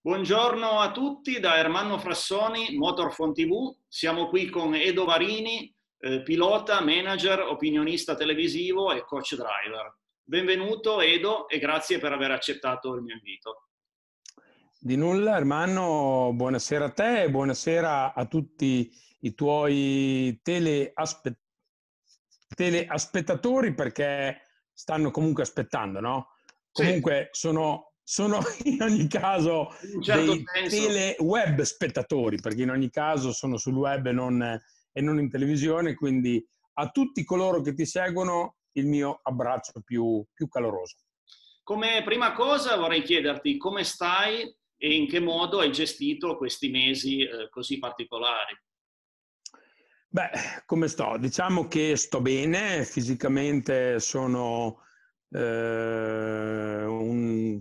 Buongiorno a tutti da Ermanno Frassoni, Motorphone TV. Siamo qui con Edo Varini, eh, pilota, manager, opinionista televisivo e coach driver. Benvenuto Edo e grazie per aver accettato il mio invito. Di nulla Ermanno, buonasera a te e buonasera a tutti i tuoi teleaspe- teleaspettatori perché stanno comunque aspettando, no? Sì. Comunque sono sono in ogni caso in certo dei tele web spettatori, perché in ogni caso sono sul web e non, e non, in televisione, quindi a tutti coloro che ti seguono il mio abbraccio più, più caloroso. Come prima cosa vorrei chiederti come stai e in che modo hai gestito questi mesi eh, così particolari. Beh, come sto? Diciamo che sto bene, fisicamente sono eh, un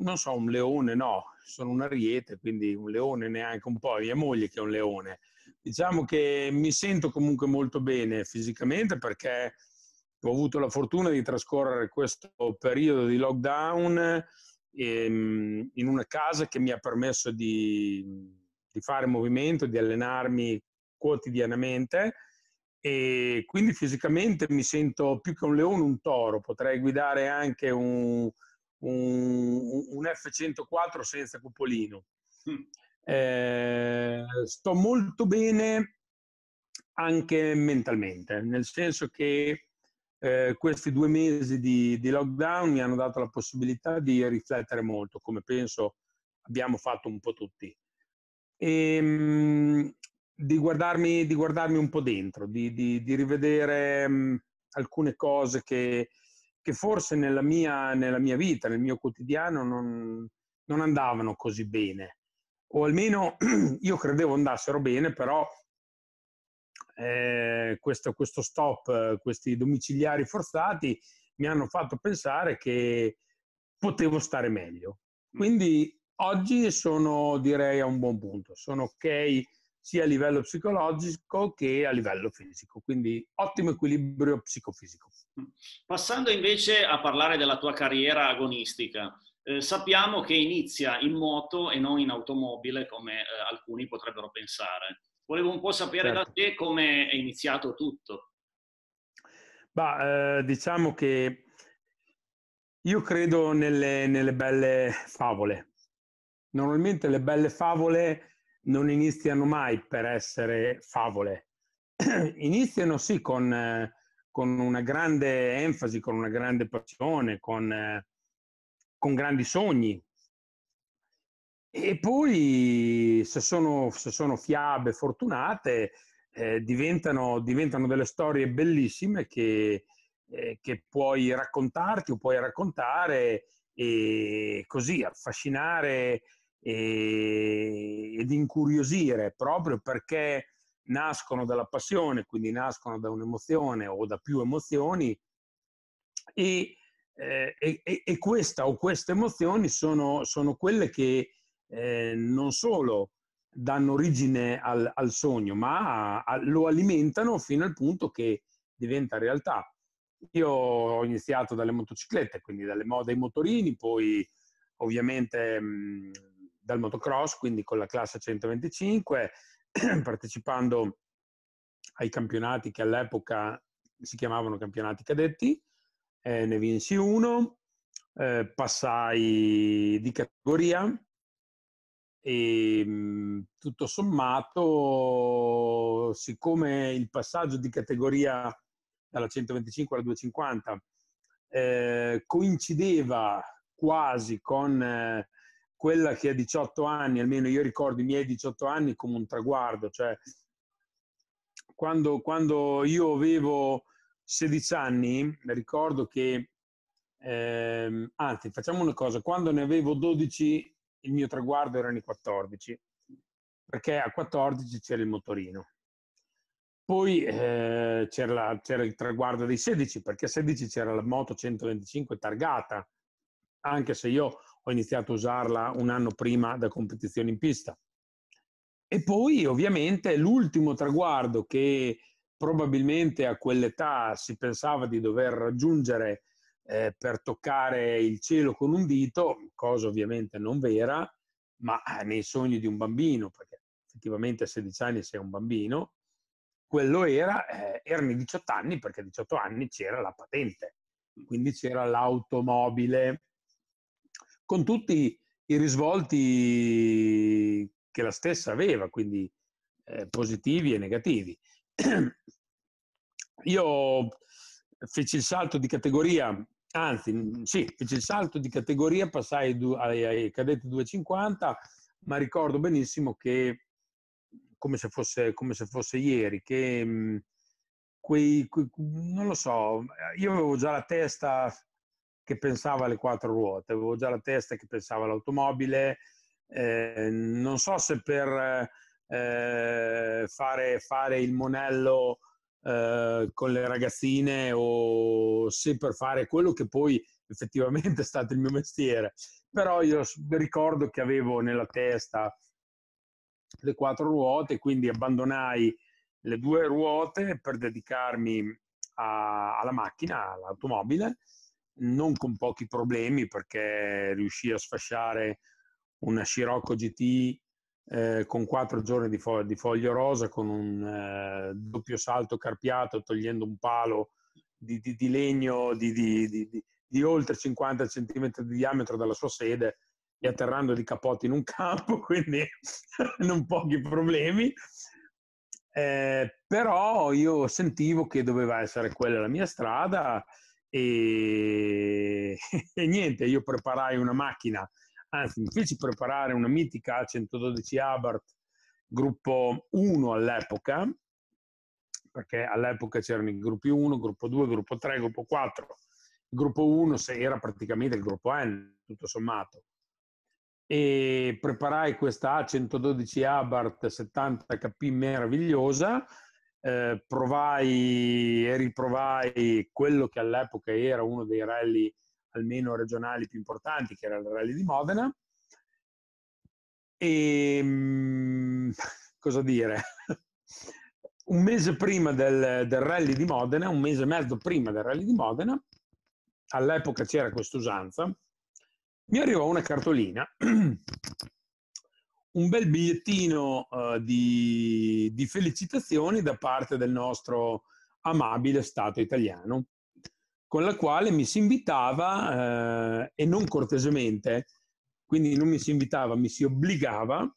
non so, un leone no, sono un ariete, quindi un leone neanche un po', mia moglie che è un leone. Diciamo che mi sento comunque molto bene fisicamente perché ho avuto la fortuna di trascorrere questo periodo di lockdown ehm, in una casa che mi ha permesso di, di fare movimento, di allenarmi quotidianamente e quindi fisicamente mi sento più che un leone un toro, potrei guidare anche un, un, un F104 senza cupolino. Mm. Eh, sto molto bene anche mentalmente, nel senso che eh, questi due mesi di, di, lockdown mi hanno dato la possibilità di riflettere molto, come penso abbiamo fatto un po' tutti, e, ehm, mh, di, guardarmi, di, guardarmi, un po' dentro, di, di rivedere mh, mm, alcune cose che, che forse nella mia, nella mia vita, nel mio quotidiano non, non andavano così bene, o almeno io credevo andassero bene, però eh, questo, questo, stop, questi domiciliari forzati mi hanno fatto pensare che potevo stare meglio. Mm. Quindi oggi sono direi a un buon punto, sono ok sia a livello psicologico che a livello fisico, quindi ottimo equilibrio psicofisico. Mm. Passando invece a parlare della tua carriera agonistica, eh, sappiamo che inizia in moto e non in automobile come eh, alcuni potrebbero pensare. Volevo un po' sapere certo. da te come è iniziato tutto. Bah, eh, diciamo che io credo nelle, nelle belle favole. Normalmente le belle favole non iniziano mai per essere favole. iniziano sì con, eh, con, una grande enfasi, con una grande passione, con, eh, con grandi sogni. E poi, se sono, se sono fiabe fortunate, eh, diventano, diventano, delle storie bellissime che, eh, che puoi raccontarti o puoi raccontare e così affascinare e, ed incuriosire proprio perché nascono dalla passione, quindi nascono da un'emozione o da più emozioni e, eh, e, e questa o queste emozioni sono, sono quelle che eh, non solo danno origine al, al sogno, ma a, a, lo alimentano fino al punto che diventa realtà. Io ho iniziato dalle motociclette, quindi dalle, ai motorini, poi ovviamente mh, mm, dal motocross, quindi con la classe 125, partecipando ai campionati che all'epoca si chiamavano campionati cadetti, eh, ne vinsi uno, eh, passai di categoria e mh, mm, tutto sommato, siccome il passaggio di categoria dalla 125 alla 250 eh, coincideva quasi con eh, quella che a 18 anni, almeno io ricordo i miei 18 anni come un traguardo, cioè quando, quando io avevo 16 anni, ricordo che, ehm, anzi facciamo una cosa, quando ne avevo 12 il mio traguardo erano i 14, perché a 14 c'era il motorino. Poi eh, c'era, la, c'era, il traguardo dei 16, perché a 16 c'era la moto 125 targata, anche se io ho iniziato a usarla un anno prima da competizione in pista. E poi ovviamente l'ultimo traguardo che probabilmente a quell'età si pensava di dover raggiungere eh, per toccare il cielo con un dito, cosa ovviamente non vera, ma eh, nei sogni di un bambino, perché effettivamente a 16 anni sei un bambino, quello era, eh, erano i 18 anni, perché a 18 anni c'era la patente, quindi c'era l'automobile con tutti i risvolti che la stessa aveva, quindi eh, positivi e negativi. Io feci il salto di categoria, anzi, mm, sì, feci il salto di categoria, passai ai, ai cadetti 250, ma ricordo benissimo che, come se fosse, come se fosse ieri, che mm, quei, quei, non lo so, io avevo già la testa che pensava alle quattro ruote, avevo già la testa che pensava all'automobile, eh, non so se per eh, fare, fare, il monello eh, con le ragazzine o se per fare quello che poi effettivamente è stato il mio mestiere, però io ricordo che avevo nella testa le quattro ruote, quindi abbandonai le due ruote per dedicarmi a, alla macchina, all'automobile non con pochi problemi perché riuscì a sfasciare una Scirocco GT eh, con quattro giorni di, fo- di, foglio rosa, con un eh, doppio salto carpiato, togliendo un palo di, di, di legno di, oltre 50 cm di diametro dalla sua sede e atterrando di capote in un campo, quindi non pochi problemi. Eh, però io sentivo che doveva essere quella la mia strada e, e niente, io preparai una macchina, anzi mi feci preparare una mitica 112 Abarth gruppo 1 all'epoca, perché all'epoca c'erano i gruppi 1, gruppo 2, gruppo 3, gruppo 4. Il gruppo 1 era praticamente il gruppo N, tutto sommato. E preparai questa A112 Abarth 70 HP meravigliosa eh, provai e riprovai quello che all'epoca era uno dei rally almeno regionali più importanti, che era il rally di Modena. E ehm, mh, cosa dire? un mese prima del, del, rally di Modena, un mese e mezzo prima del rally di Modena, all'epoca c'era quest'usanza, mi arrivò una cartolina un bel bigliettino uh, di, di, felicitazioni da parte del nostro amabile Stato italiano, con la quale mi si invitava, uh, e non cortesemente, quindi non mi si invitava, mi si obbligava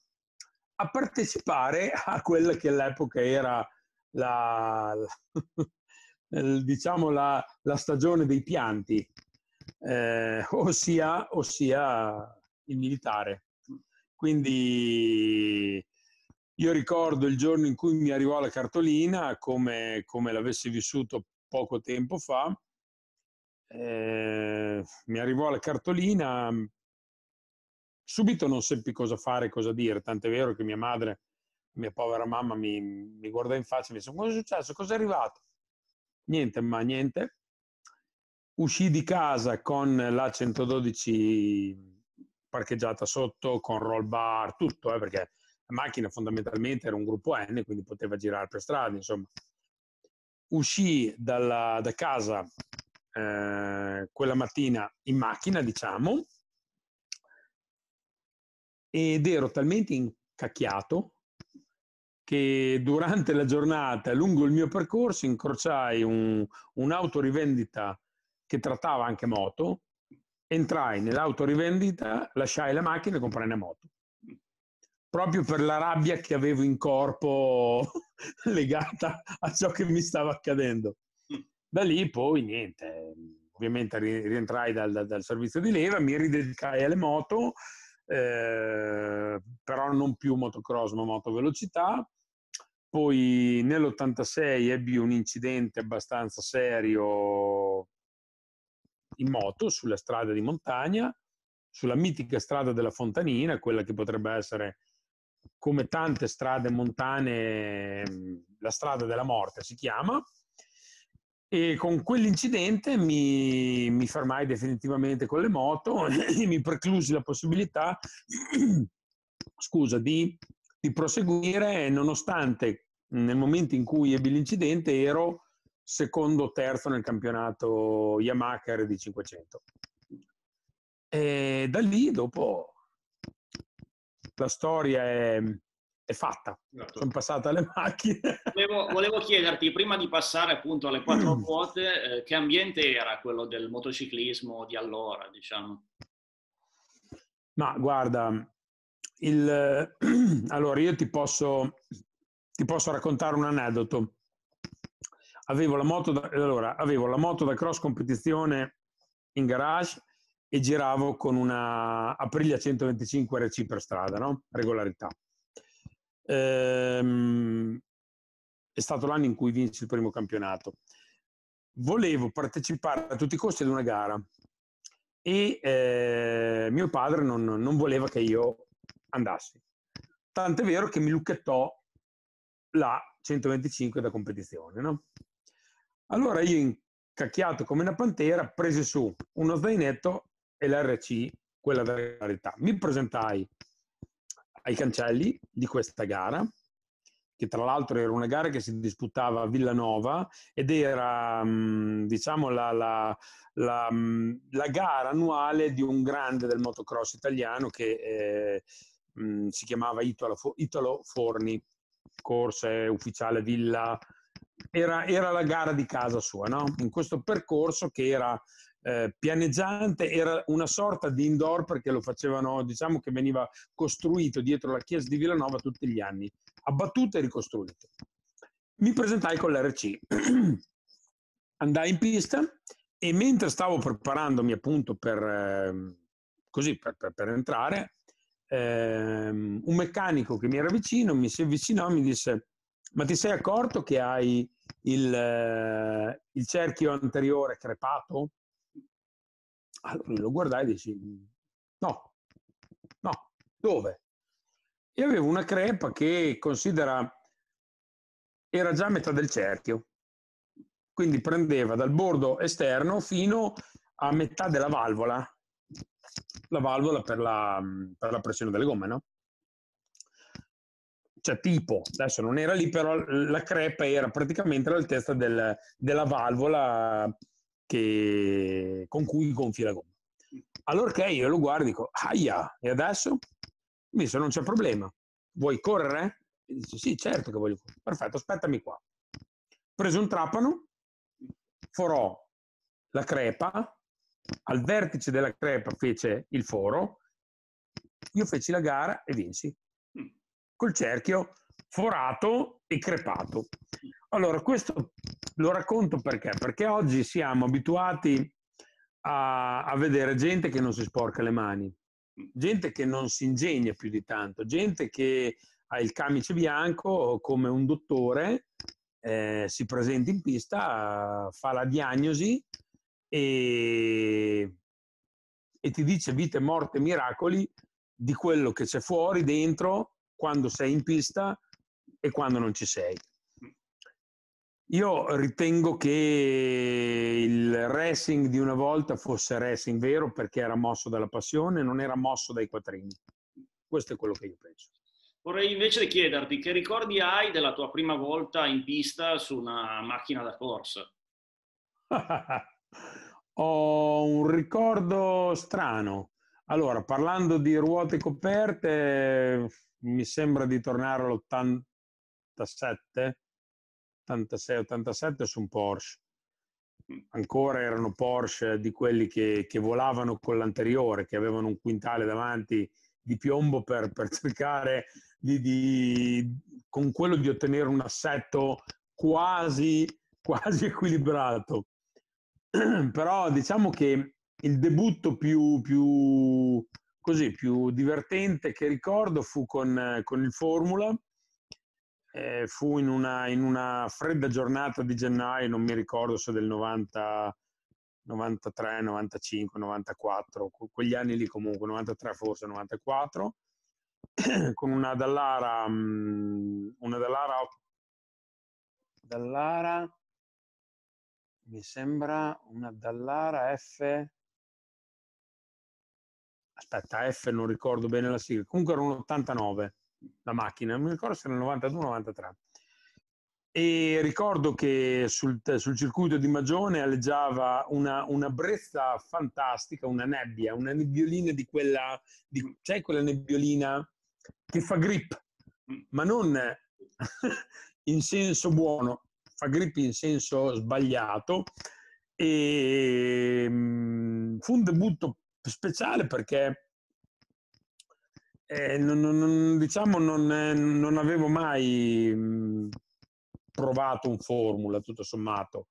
a partecipare a quella che all'epoca era la, la diciamo la, la, stagione dei pianti, eh, ossia, ossia il militare. Quindi io ricordo il giorno in cui mi arrivò la cartolina come, come l'avessi vissuto poco tempo fa. Eh, mi arrivò la cartolina, mm, subito non seppi cosa fare, cosa dire, tant'è vero che mia madre, mia povera mamma, mi, mi guardò in faccia e mi disse cosa è successo, cosa è arrivato? Niente, ma niente. Uscì di casa con la 112 parcheggiata sotto con roll bar, tutto, eh, perché la macchina fondamentalmente era un gruppo N, quindi poteva girare per strada, insomma. Uscì dalla, da casa eh, quella mattina in macchina, diciamo, ed ero talmente incacchiato che durante la giornata, lungo il mio percorso, incrociai un, un'autorivendita che trattava anche moto entrai nell'autorivendita, lasciai la macchina e comprai una moto. Proprio per la rabbia che avevo in corpo legata a ciò che mi stava accadendo. Da lì poi niente, ovviamente rientrai dal, dal, dal servizio di leva, mi ridedicai alle moto, eh, però non più motocross ma moto velocità. Poi nell'86 ebbi un incidente abbastanza serio in moto sulla strada di montagna, sulla mitica strada della Fontanina, quella che potrebbe essere come tante strade montane, la strada della morte si chiama. E con quell'incidente mi, mi fermai definitivamente con le moto e mi preclusi la possibilità, scusa, di, di proseguire nonostante nel momento in cui ebbi l'incidente ero secondo terzo nel campionato Yamaha RD 500. E da lì dopo la storia è, è fatta, esatto. sono passate alle macchine. Volevo, volevo, chiederti, prima di passare appunto alle quattro mm. ruote, eh, che ambiente era quello del motociclismo di allora, diciamo? Ma guarda, il, allora io ti posso, ti posso raccontare un aneddoto avevo la moto da, allora, avevo la moto da cross competizione in garage e giravo con una Aprilia 125 RC per strada, no? regolarità. Ehm, è stato l'anno in cui vinsi il primo campionato. Volevo partecipare a tutti i costi ad una gara e eh, mio padre non, non voleva che io andassi. Tant'è vero che mi lucchettò la 125 da competizione, no? Allora io, incacchiato come una pantera, presi su uno zainetto e l'RC, quella della regolarità. Mi presentai ai cancelli di questa gara, che tra l'altro era una gara che si disputava a Villanova ed era mm, diciamo, la, la, la, mm, la, gara annuale di un grande del motocross italiano che eh, mm, si chiamava Italo, Italo Forni, corse ufficiale Villa era, era, la gara di casa sua, no? in questo percorso che era eh, pianeggiante, era una sorta di indoor perché lo facevano, diciamo che veniva costruito dietro la chiesa di Villanova tutti gli anni, abbattuto e ricostruito. Mi presentai con l'RC, andai in pista e mentre stavo preparandomi appunto per, ehm, così, per, per, per entrare, eh, un meccanico che mi era vicino mi si avvicinò e mi disse ma ti sei accorto che hai il, eh, il cerchio anteriore crepato? Allora lo guardai e dici, mm, no, no, dove? Io avevo una crepa che considera, era già a metà del cerchio, quindi prendeva dal bordo esterno fino a metà della valvola, la valvola per la, per la pressione delle gomme, no? cioè tipo, adesso non era lì, però la crepa era praticamente all'altezza del, della valvola che, con cui gonfi la gomma. Allora che io lo guardo e dico, aia, e adesso? Visto, non c'è problema. Vuoi correre? E dice, sì, certo che voglio correre. Perfetto, aspettami qua. Preso un trapano, forò la crepa, al vertice della crepa fece il foro, io feci la gara e vinci col cerchio forato e crepato. Allora, questo lo racconto perché? Perché oggi siamo abituati a, a vedere gente che non si sporca le mani, gente che non si ingegna più di tanto, gente che ha il camice bianco come un dottore, eh, si presenta in pista, fa la diagnosi e, e ti dice vite, morte, miracoli di quello che c'è fuori, dentro quando sei in pista e quando non ci sei. Io ritengo che il racing di una volta fosse racing vero perché era mosso dalla passione, non era mosso dai quattrini. Questo è quello che io penso. Vorrei invece chiederti che ricordi hai della tua prima volta in pista su una macchina da corsa? Ho un ricordo strano. Allora, parlando di ruote coperte, mi sembra di tornare all'87, 86-87 su un Porsche. Ancora erano Porsche di quelli che, che, volavano con l'anteriore, che avevano un quintale davanti di piombo per, per cercare di, di, con quello di ottenere un assetto quasi, quasi equilibrato. Però diciamo che il debutto più, più così più divertente che ricordo fu con, eh, con il Formula. Eh, fu in una, in una, fredda giornata di gennaio, non mi ricordo se del 90, 93, 95, 94, quegli anni lì comunque, 93 forse, 94, con una Dallara, mm, una Dallara, Dallara, mi sembra una Dallara F, aspetta, F non ricordo bene la sigla, comunque era un 89 la macchina, non mi ricordo se era il 92-93. E ricordo che sul, sul circuito di Magione alleggiava una, una, brezza fantastica, una nebbia, una nebbiolina di quella, di, sai quella nebbiolina che fa grip, ma non in senso buono, fa grip in senso sbagliato. E mm, fu un debutto speciale perché eh, non, non, diciamo non, eh, non, avevo mai provato un formula tutto sommato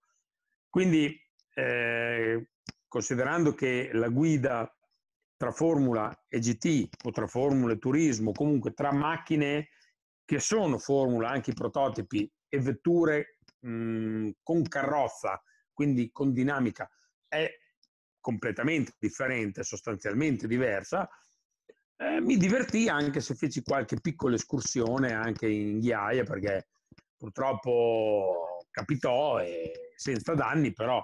quindi eh, considerando che la guida tra formula e GT o tra formula e turismo comunque tra macchine che sono formula anche i prototipi e vetture mh, con carrozza quindi con dinamica è completamente differente, sostanzialmente diversa, eh, mi divertì anche se feci qualche piccola escursione anche in ghiaia perché purtroppo capitò e senza danni però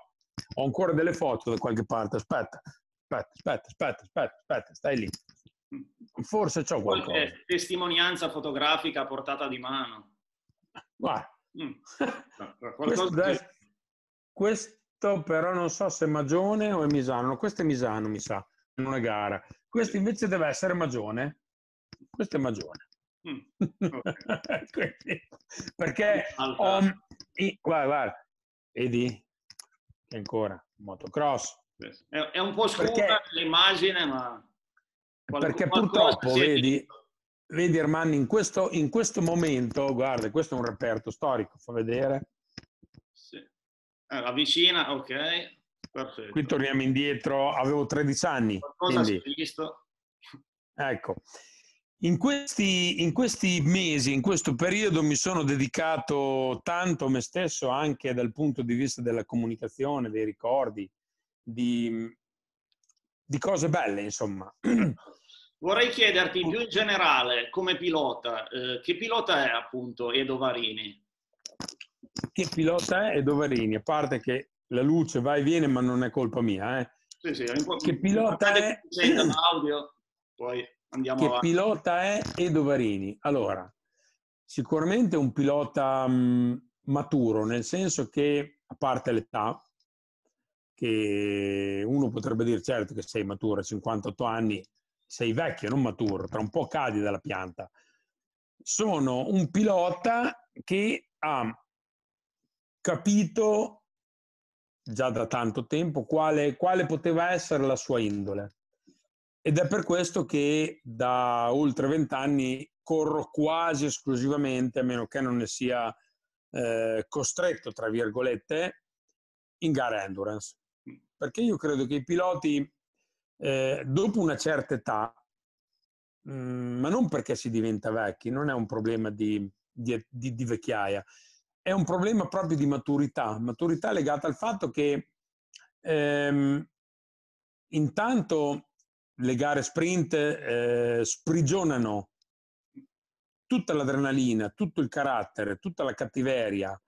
ho ancora delle foto da qualche parte aspetta aspetta aspetta aspetta aspetta, aspetta stai lì forse c'ho qualcosa qualche testimonianza fotografica a portata di mano guarda mm. qualcosa questo, deve, questo Certo, però non so se è Magione o è Misano. questo è Misano, mi sa, non è gara. Questo invece deve essere Magione. Questo è Magione. Mm, okay. Quindi, perché ho... I, guarda, guarda, vedi che ancora motocross. È, è, un po' scura l'immagine, ma... Qualc- perché purtroppo, vedi, detto. vedi Armani, in questo, in questo momento, guarda, questo è un reperto storico, fa vedere eh, la vicina, ok. Perfetto. Qui torniamo indietro, avevo 13 anni. Qualcosa quindi... si visto. Ecco. In questi, in questi, mesi, in questo periodo, mi sono dedicato tanto a me stesso anche dal punto di vista della comunicazione, dei ricordi, di, di cose belle, insomma. Vorrei chiederti più in generale, come pilota, eh, che pilota è appunto Edo Varini? che pilota è, è Doverini, a parte che la luce va e viene, ma non è colpa mia. Eh. Sì, sì, po- che pilota è... Audio, poi andiamo che avanti. pilota è Edovarini? Allora, sicuramente un pilota mh, mm, maturo, nel senso che, a parte l'età, che uno potrebbe dire certo che sei maturo a 58 anni, sei vecchio, non maturo, tra un po' cadi dalla pianta. Sono un pilota che ha capito già da tanto tempo quale, quale poteva essere la sua indole. Ed è per questo che da oltre vent'anni corro quasi esclusivamente, a meno che non ne sia eh, costretto, tra virgolette, in gara endurance. Perché io credo che i piloti, eh, dopo una certa età, mh, mm, ma non perché si diventa vecchi, non è un problema di, di, di, di vecchiaia, è un problema proprio di maturità, maturità legata al fatto che ehm, intanto le gare sprint eh, sprigionano tutta l'adrenalina, tutto il carattere, tutta la cattiveria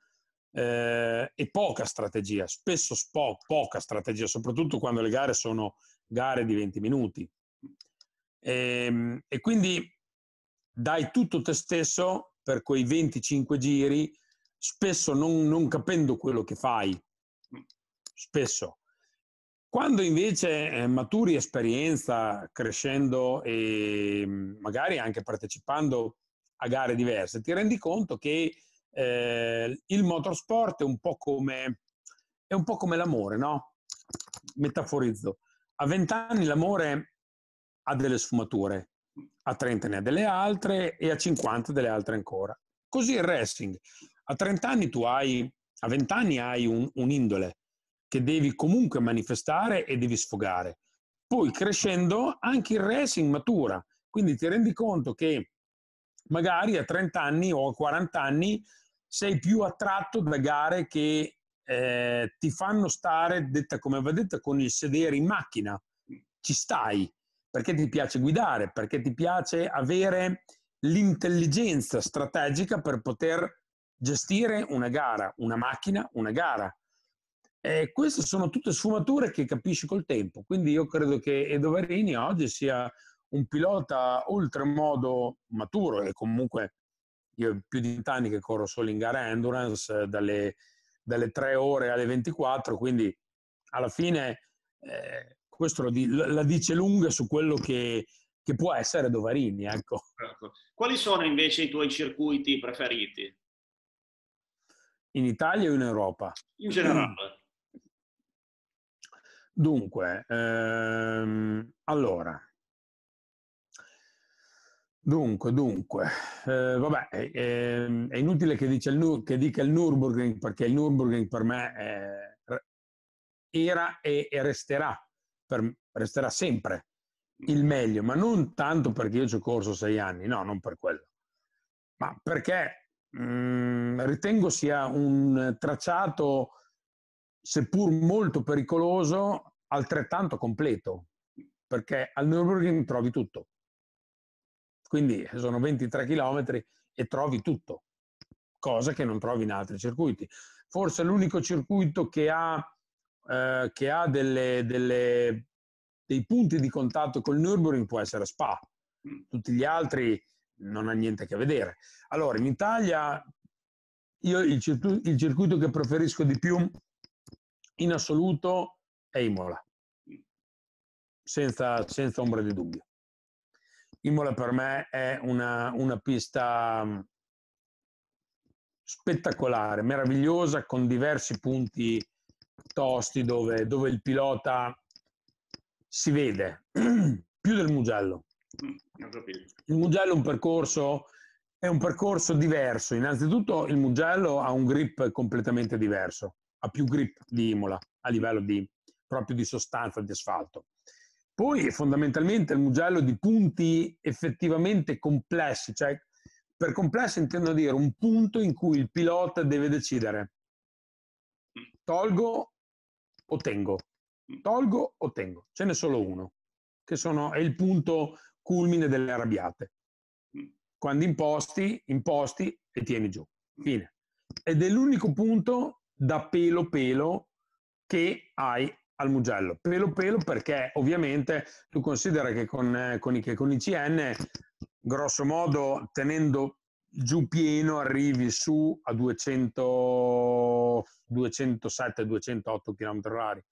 eh, e poca strategia, spesso spo, poca strategia, soprattutto quando le gare sono gare di 20 minuti. E, ehm, e quindi dai tutto te stesso per quei 25 giri spesso non, non capendo quello che fai, spesso. Quando invece eh, maturi esperienza crescendo e mm, magari anche partecipando a gare diverse, ti rendi conto che eh, il motorsport è un, come, è un, po come, l'amore, no? Metaforizzo. A 20 anni l'amore ha delle sfumature, a 30 ne ha delle altre e a 50 delle altre ancora. Così il racing. A 30 anni tu hai, a 20 anni hai un, indole che devi comunque manifestare e devi sfogare. Poi crescendo anche il racing matura, quindi ti rendi conto che magari a 30 anni o a 40 anni sei più attratto da gare che eh, ti fanno stare, detta come va detta, con il sedere in macchina. Ci stai perché ti piace guidare, perché ti piace avere l'intelligenza strategica per poter gestire una gara, una macchina, una gara. E queste sono tutte sfumature che capisci col tempo, quindi io credo che Edoverini oggi sia un pilota oltremodo maturo e comunque io più di vent'anni che corro solo in gara endurance dalle, dalle 3 ore alle 24, quindi alla fine eh, questo la dice lunga su quello che, che può essere Dovarini. Ecco. Certo. Quali sono invece i tuoi circuiti preferiti? in Italia o in Europa? In generale. Dunque, ehm, allora, Dunque, dunque, eh, vabbè, eh, è inutile che, dice il, che, dica il Nürburgring perché il Nürburgring per me era e, e resterà, per, resterà sempre il meglio, ma non tanto perché io ci ho corso sei anni, no, non per quello, ma perché Mm, ritengo sia un tracciato, seppur molto pericoloso, altrettanto completo, perché al Nürburgring trovi tutto. Quindi eh, sono 23 km e trovi tutto, cosa che non trovi in altri circuiti. Forse l'unico circuito che ha, eh, che ha delle, delle, dei punti di contatto col Nürburgring può essere Spa. Mm. Tutti gli altri non ha niente a che vedere. Allora, in Italia io il circuito, il circuito che preferisco di più in assoluto è Imola, senza, senza ombra di dubbio. Imola per me è una, una pista mm, spettacolare, meravigliosa, con diversi punti tosti dove, dove il pilota si vede più del Mugello Mm, il Mugello è un percorso, è un percorso diverso. Innanzitutto il Mugello ha un grip completamente diverso, ha più grip di Imola a livello di, proprio di sostanza di asfalto. Poi fondamentalmente il Mugello di punti effettivamente complessi, cioè per complesso intendo dire un punto in cui il pilota deve decidere mm. tolgo o tengo, mm. tolgo o tengo, ce n'è solo uno, che sono, è il punto culmine delle arrabbiate. Mm. Quando imposti, imposti e tieni giù. Fine. Ed è l'unico punto da pelo pelo che hai al Mugello. Pelo pelo perché ovviamente tu considera che con, eh, con, i, che con i CN, grosso modo, tenendo giù pieno arrivi su a 200, 207-208 km h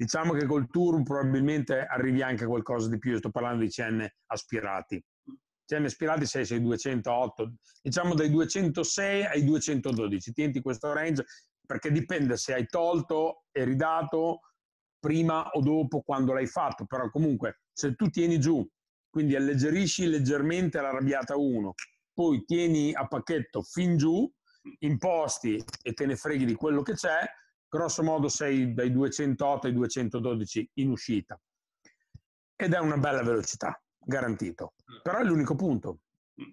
Diciamo che col Tour probabilmente arrivi anche a qualcosa di più, sto parlando di CN aspirati. CN aspirati sei, sei 208, diciamo dai 206 ai 212, tienti questo range perché dipende se hai tolto e ridato prima o dopo quando l'hai fatto, però comunque se tu tieni giù, quindi alleggerisci leggermente l'arrabbiata 1, poi tieni a pacchetto fin giù, imposti e te ne freghi di quello che c'è, grosso modo sei dai 208 ai 212 in uscita ed è una bella velocità, garantito. Mm. Però è l'unico punto.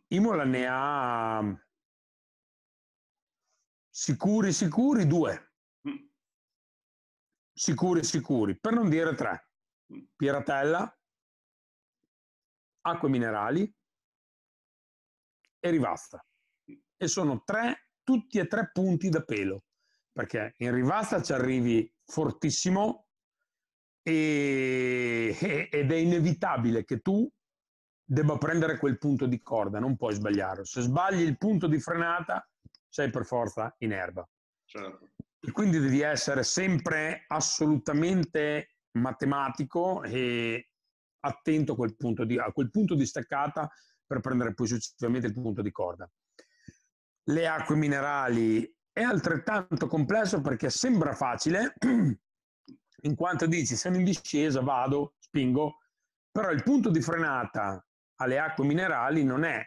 Imola ne ha sicuri sicuri due. Mm. Sicuri sicuri, per non dire tre. Mm. Piratella, acque minerali e rivasta. E sono tre, tutti e tre punti da pelo perché in rivasta ci arrivi fortissimo e, e, ed è inevitabile che tu debba prendere quel punto di corda, non puoi sbagliare. Se sbagli il punto di frenata, sei per forza in erba. Certo. E quindi devi essere sempre assolutamente matematico e attento a quel punto di, a quel punto di staccata per prendere poi successivamente il punto di corda. Le acque minerali è altrettanto complesso perché sembra facile, in quanto dici sono in discesa, vado, spingo, però il punto di frenata alle acque minerali non è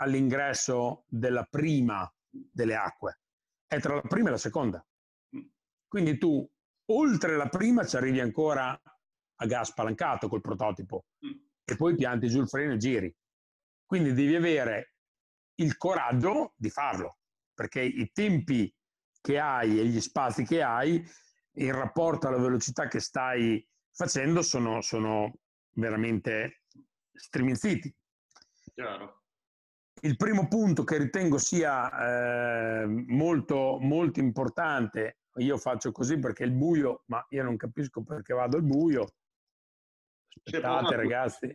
all'ingresso della prima delle acque, è tra la prima e la seconda. Quindi tu oltre la prima ci arrivi ancora a gas spalancato col prototipo e poi pianti giù il freno e giri. Quindi devi avere il coraggio di farlo perché i tempi che hai e gli spazi che hai in rapporto alla velocità che stai facendo sono, sono veramente striminziti. Chiaro. Il primo punto che ritengo sia eh, molto, molto importante, io faccio così perché il buio, ma io non capisco perché vado al buio. Aspettate ragazzi,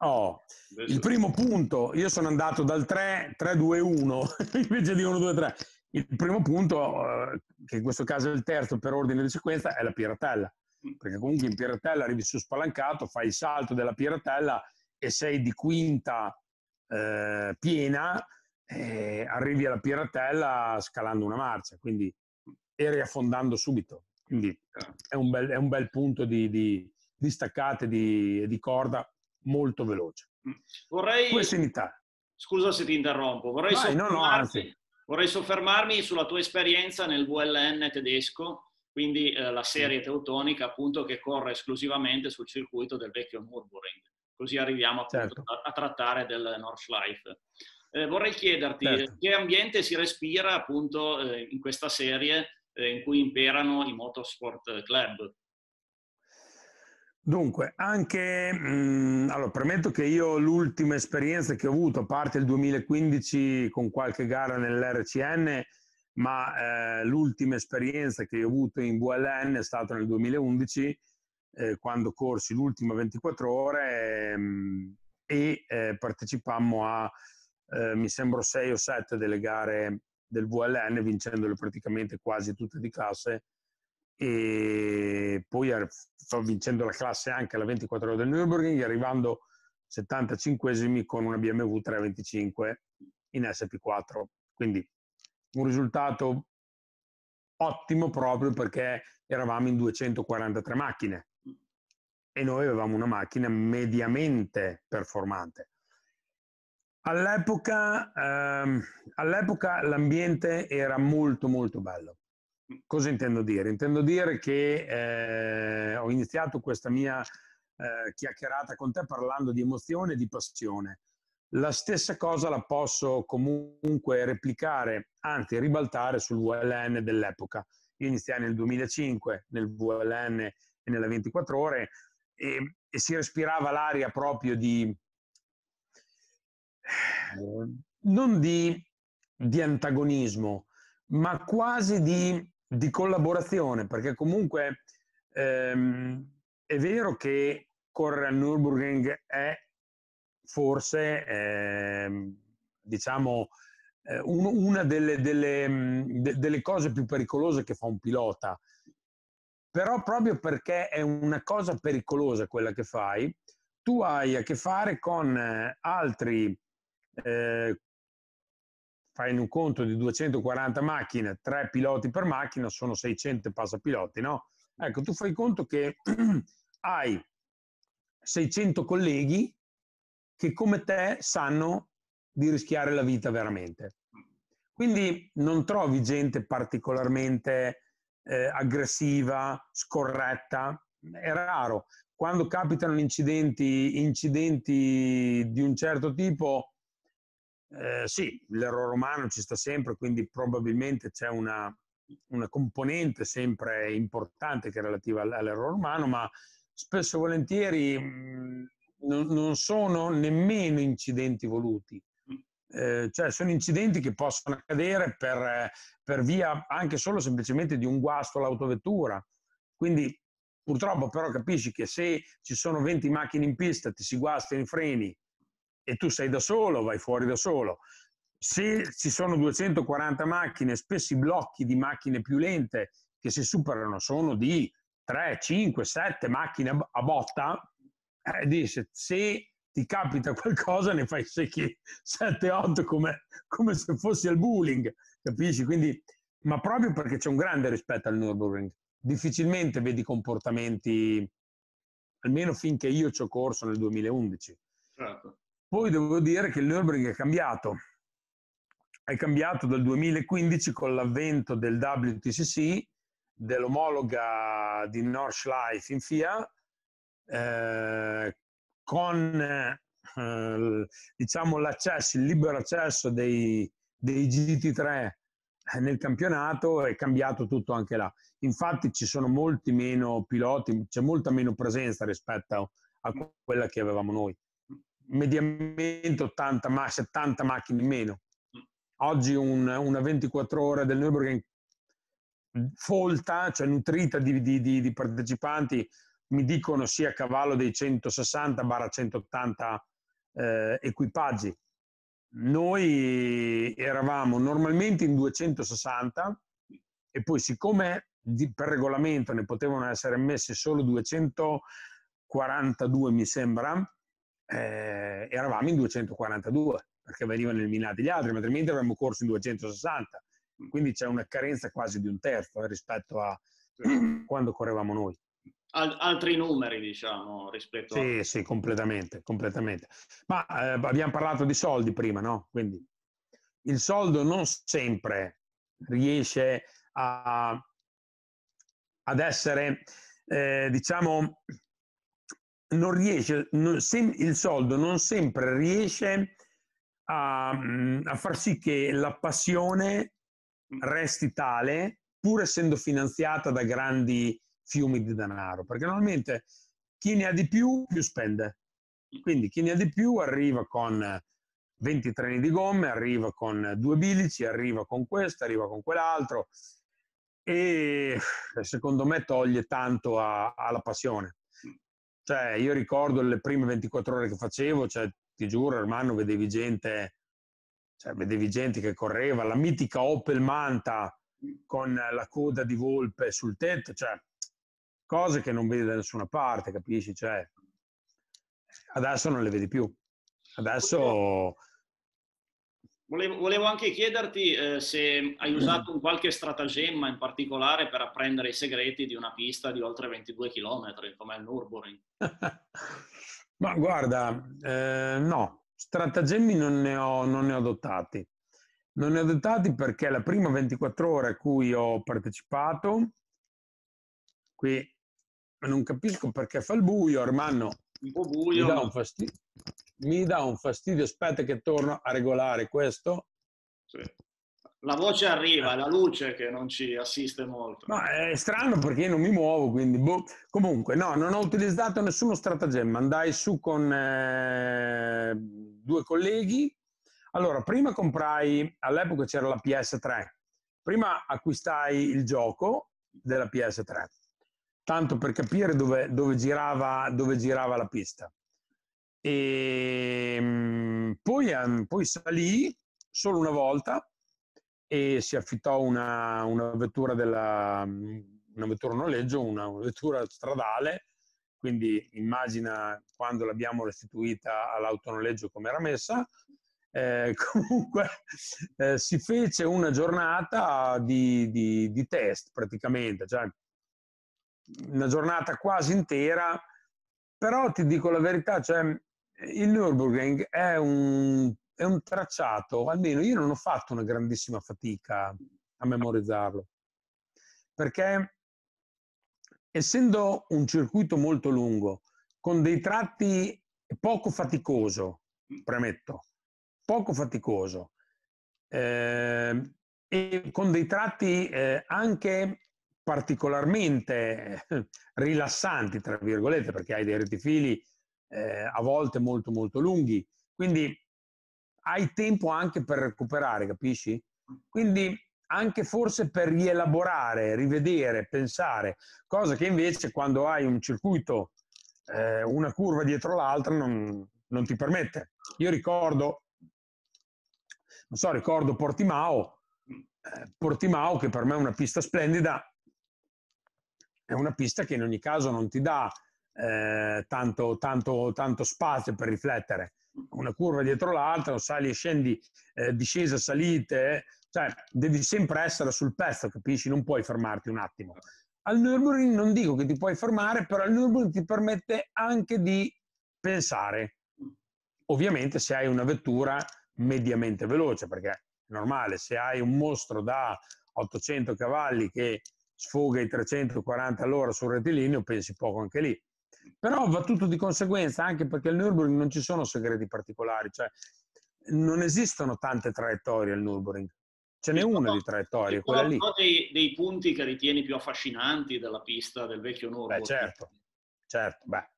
Oh, il primo punto, io sono andato dal 3, 3, 2, 1 invece di 1, 2, 3. Il primo punto, eh, che in questo caso è il terzo per ordine di sequenza, è la piratella. Mm. Perché comunque in piratella arrivi su spalancato, fai il salto della piratella e sei di quinta eh, piena, e arrivi alla piratella scalando una marcia, quindi e riaffondando subito. Quindi eh. è un bel, è un bel punto di, di, di staccate, di, di corda molto veloce. Mm. Vorrei... Questo in Italia. Scusa se ti interrompo, vorrei, Vai, soffermarmi, no, no, vorrei soffermarmi sulla tua esperienza nel VLN tedesco, quindi eh, la serie teutonica appunto che corre esclusivamente sul circuito del vecchio Nürburgring. Così arriviamo appunto certo. a, a, trattare del Nordschleife. Eh, vorrei chiederti certo. Eh, che ambiente si respira appunto eh, in questa serie eh, in cui imperano i motorsport club, Dunque, anche mh, mm, allora, premetto che io l'ultima esperienza che ho avuto, a parte il 2015 con qualche gara nell'RCN, ma eh, l'ultima esperienza che ho avuto in VLN è stata nel 2011, eh, quando corsi l'ultima 24 ore ehm, e eh, partecipammo a, eh, mi sembra, 6 o 7 delle gare del VLN, vincendole praticamente quasi tutte di classe e poi vincendo la classe anche alla 24 ore del Nürburgring, arrivando 75esimi con una BMW 325 in SP4. Quindi un risultato ottimo proprio perché eravamo in 243 macchine e noi avevamo una macchina mediamente performante. All'epoca, ehm, all'epoca l'ambiente era molto molto bello, Cosa intendo dire? Intendo dire che eh, ho iniziato questa mia eh, chiacchierata con te parlando di emozione e di passione. La stessa cosa la posso comunque replicare, anzi ribaltare sul VLN dell'epoca. Io iniziai nel 2005 nel VLN e nella 24 ore e, e si respirava l'aria proprio di... non di, di antagonismo, ma quasi di di collaborazione, perché comunque ehm, è vero che correre al Nürburgring è forse ehm, diciamo eh, un, una delle, delle, mm, de, delle, cose più pericolose che fa un pilota però proprio perché è una cosa pericolosa quella che fai tu hai a che fare con eh, altri eh, fai un conto di 240 macchine, 3 piloti per macchina, sono 600 passapiloti, no? Ecco, tu fai conto che hai 600 colleghi che come te sanno di rischiare la vita veramente. Quindi non trovi gente particolarmente eh, aggressiva, scorretta, è raro. Quando capitano incidenti, incidenti di un certo tipo, Ehm, sì, l'errore umano ci sta sempre, quindi probabilmente c'è una, una componente sempre importante che è relativa all'errore umano, ma spesso e volentieri mh, mm, non, non, sono nemmeno incidenti voluti. Eh, cioè sono incidenti che possono accadere per, per via anche solo semplicemente di un guasto all'autovettura. Quindi purtroppo però capisci che se ci sono 20 macchine in pista, ti si guastano i freni, e tu sei da solo, vai fuori da solo. Se ci sono 240 macchine, spesso i blocchi di macchine più lente che si superano sono di 3, 5, 7 macchine a botta, eh, dice, se ti capita qualcosa ne fai secchi 7, 8 come, come se fossi al bullying, capisci? Quindi, ma proprio perché c'è un grande rispetto al Nürburgring, difficilmente vedi comportamenti, almeno finché io ci ho corso nel 2011. Certo. Poi devo dire che il Nürburgring è cambiato, è cambiato dal 2015 con l'avvento del WTCC, dell'omologa di Nordschleife in FIA, eh, con eh, diciamo l'accesso, il libero accesso dei, dei GT3 eh, nel campionato è cambiato tutto anche là. Infatti ci sono molti meno piloti, c'è molta meno presenza rispetto a quella che avevamo noi mediamente 80, ma 70 macchine in meno. Oggi un, una 24 ore del Nürburgring folta, cioè nutrita di, di, di, di partecipanti, mi dicono sia a cavallo dei 160-180 eh, equipaggi. Noi eravamo normalmente in 260 e poi siccome per regolamento ne potevano essere messi solo 242 mi sembra, eh, eravamo in 242 perché venivano eliminati gli altri, altrimenti avremmo corso in 260. Mm. Quindi c'è una carenza quasi di un terzo eh, rispetto a sì. quando correvamo noi. Al- altri numeri, diciamo, rispetto sì, a... Sì, completamente, completamente. Ma eh, abbiamo parlato di soldi prima, no? Quindi il soldo non sempre riesce a, ad essere, eh, diciamo, non riesce, non, sem, il soldo non sempre riesce a, mm, a, far sì che la passione resti tale, pur essendo finanziata da grandi fiumi di denaro, perché normalmente chi ne ha di più, più spende. Quindi chi ne ha di più arriva con 20 treni di gomme, arriva con due bilici, arriva con questo, arriva con quell'altro e secondo me toglie tanto a, alla passione. Cioè, io ricordo le prime 24 ore che facevo, cioè, ti giuro, Ermanno, vedevi gente, cioè, vedevi gente che correva, la mitica Opel Manta con la coda di volpe sul tetto, cioè, cose che non vedi da nessuna parte, capisci? Cioè, adesso non le vedi più. Adesso Volevo, volevo anche chiederti eh, se hai usato un qualche stratagemma in particolare per apprendere i segreti di una pista di oltre 22 km, come il Nürburgring. Ma guarda, eh, no, stratagemmi non ne, ho, non ne ho adottati. Non ne ho adottati perché la prima 24 ore a cui ho partecipato, qui non capisco perché fa il buio, Armando. Un po' buio. Mi dà un fastidio mi dà un fastidio, aspetta che torno a regolare questo. Sì. La voce arriva, eh. la luce che non ci assiste molto. No, è strano perché io non mi muovo, quindi boh. Comunque, no, non ho utilizzato nessuno stratagemma, andai su con eh, due colleghi. Allora, prima comprai, all'epoca c'era la PS3, prima acquistai il gioco della PS3, tanto per capire dove, dove, girava, dove girava la pista e ehm, poi, poi salì solo una volta e si affittò una, una vettura della una vettura noleggio, una, una vettura stradale, quindi immagina quando l'abbiamo restituita all'autonoleggio come era messa. Eh, comunque eh, si fece una giornata di, di, di test praticamente, cioè una giornata quasi intera, però ti dico la verità, cioè, il Nürburgring è un, è un tracciato, almeno io non ho fatto una grandissima fatica a memorizzarlo, perché essendo un circuito molto lungo, con dei tratti poco faticoso, premetto, poco faticoso, eh, e con dei tratti eh, anche particolarmente eh, rilassanti, tra virgolette, perché hai dei retifili eh, a volte molto molto lunghi. Quindi hai tempo anche per recuperare, capisci? Quindi anche forse per rielaborare, rivedere, pensare, cosa che invece quando hai un circuito, eh, una curva dietro l'altra, non, non ti permette. Io ricordo, non so, ricordo Portimao, eh, Portimao che per me è una pista splendida, è una pista che in ogni caso non ti dà eh, tanto, tanto, tanto, spazio per riflettere. Una curva dietro l'altra, sali e scendi, eh, discesa, salite, eh, cioè devi sempre essere sul pezzo, capisci? Non puoi fermarti un attimo. Al Nürburgring non dico che ti puoi fermare, però al Nürburgring ti permette anche di pensare. Ovviamente se hai una vettura mediamente veloce, perché è normale, se hai un mostro da 800 cavalli che sfoga i 340 all'ora sul rettilineo, pensi poco anche lì. Però va tutto di conseguenza, anche perché al Nürburgring non ci sono segreti particolari, cioè non esistono tante traiettorie al Nürburgring. Ce n'è una di traiettorie, quella lì. Uno dei, dei, punti che ritieni più affascinanti della pista del vecchio Nürburgring. Beh, certo, certo, beh.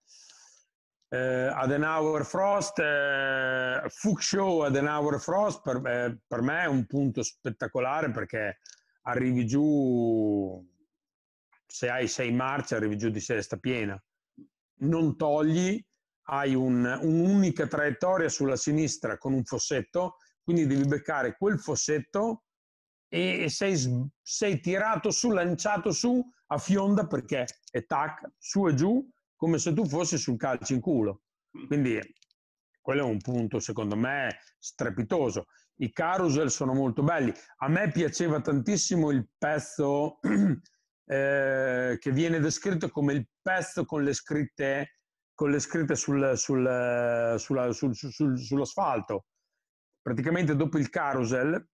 Eh, Adenauer Frost, eh, Fuchshow Adenauer Frost per, eh, per me è un punto spettacolare perché arrivi giù, se hai sei marce, arrivi giù di sesta piena non togli, hai un, un'unica traiettoria sulla sinistra con un fossetto, quindi devi beccare quel fossetto e, e sei, sei, tirato su, lanciato su a fionda perché è tac, su e giù, come se tu fossi sul calcio in culo. Quindi quello è un punto secondo me strepitoso. I carousel sono molto belli. A me piaceva tantissimo il pezzo Eh, che viene descritto come il pezzo con le scritte, con le scritte sul, sul, sulla, sul, sull'asfalto. Praticamente dopo il carousel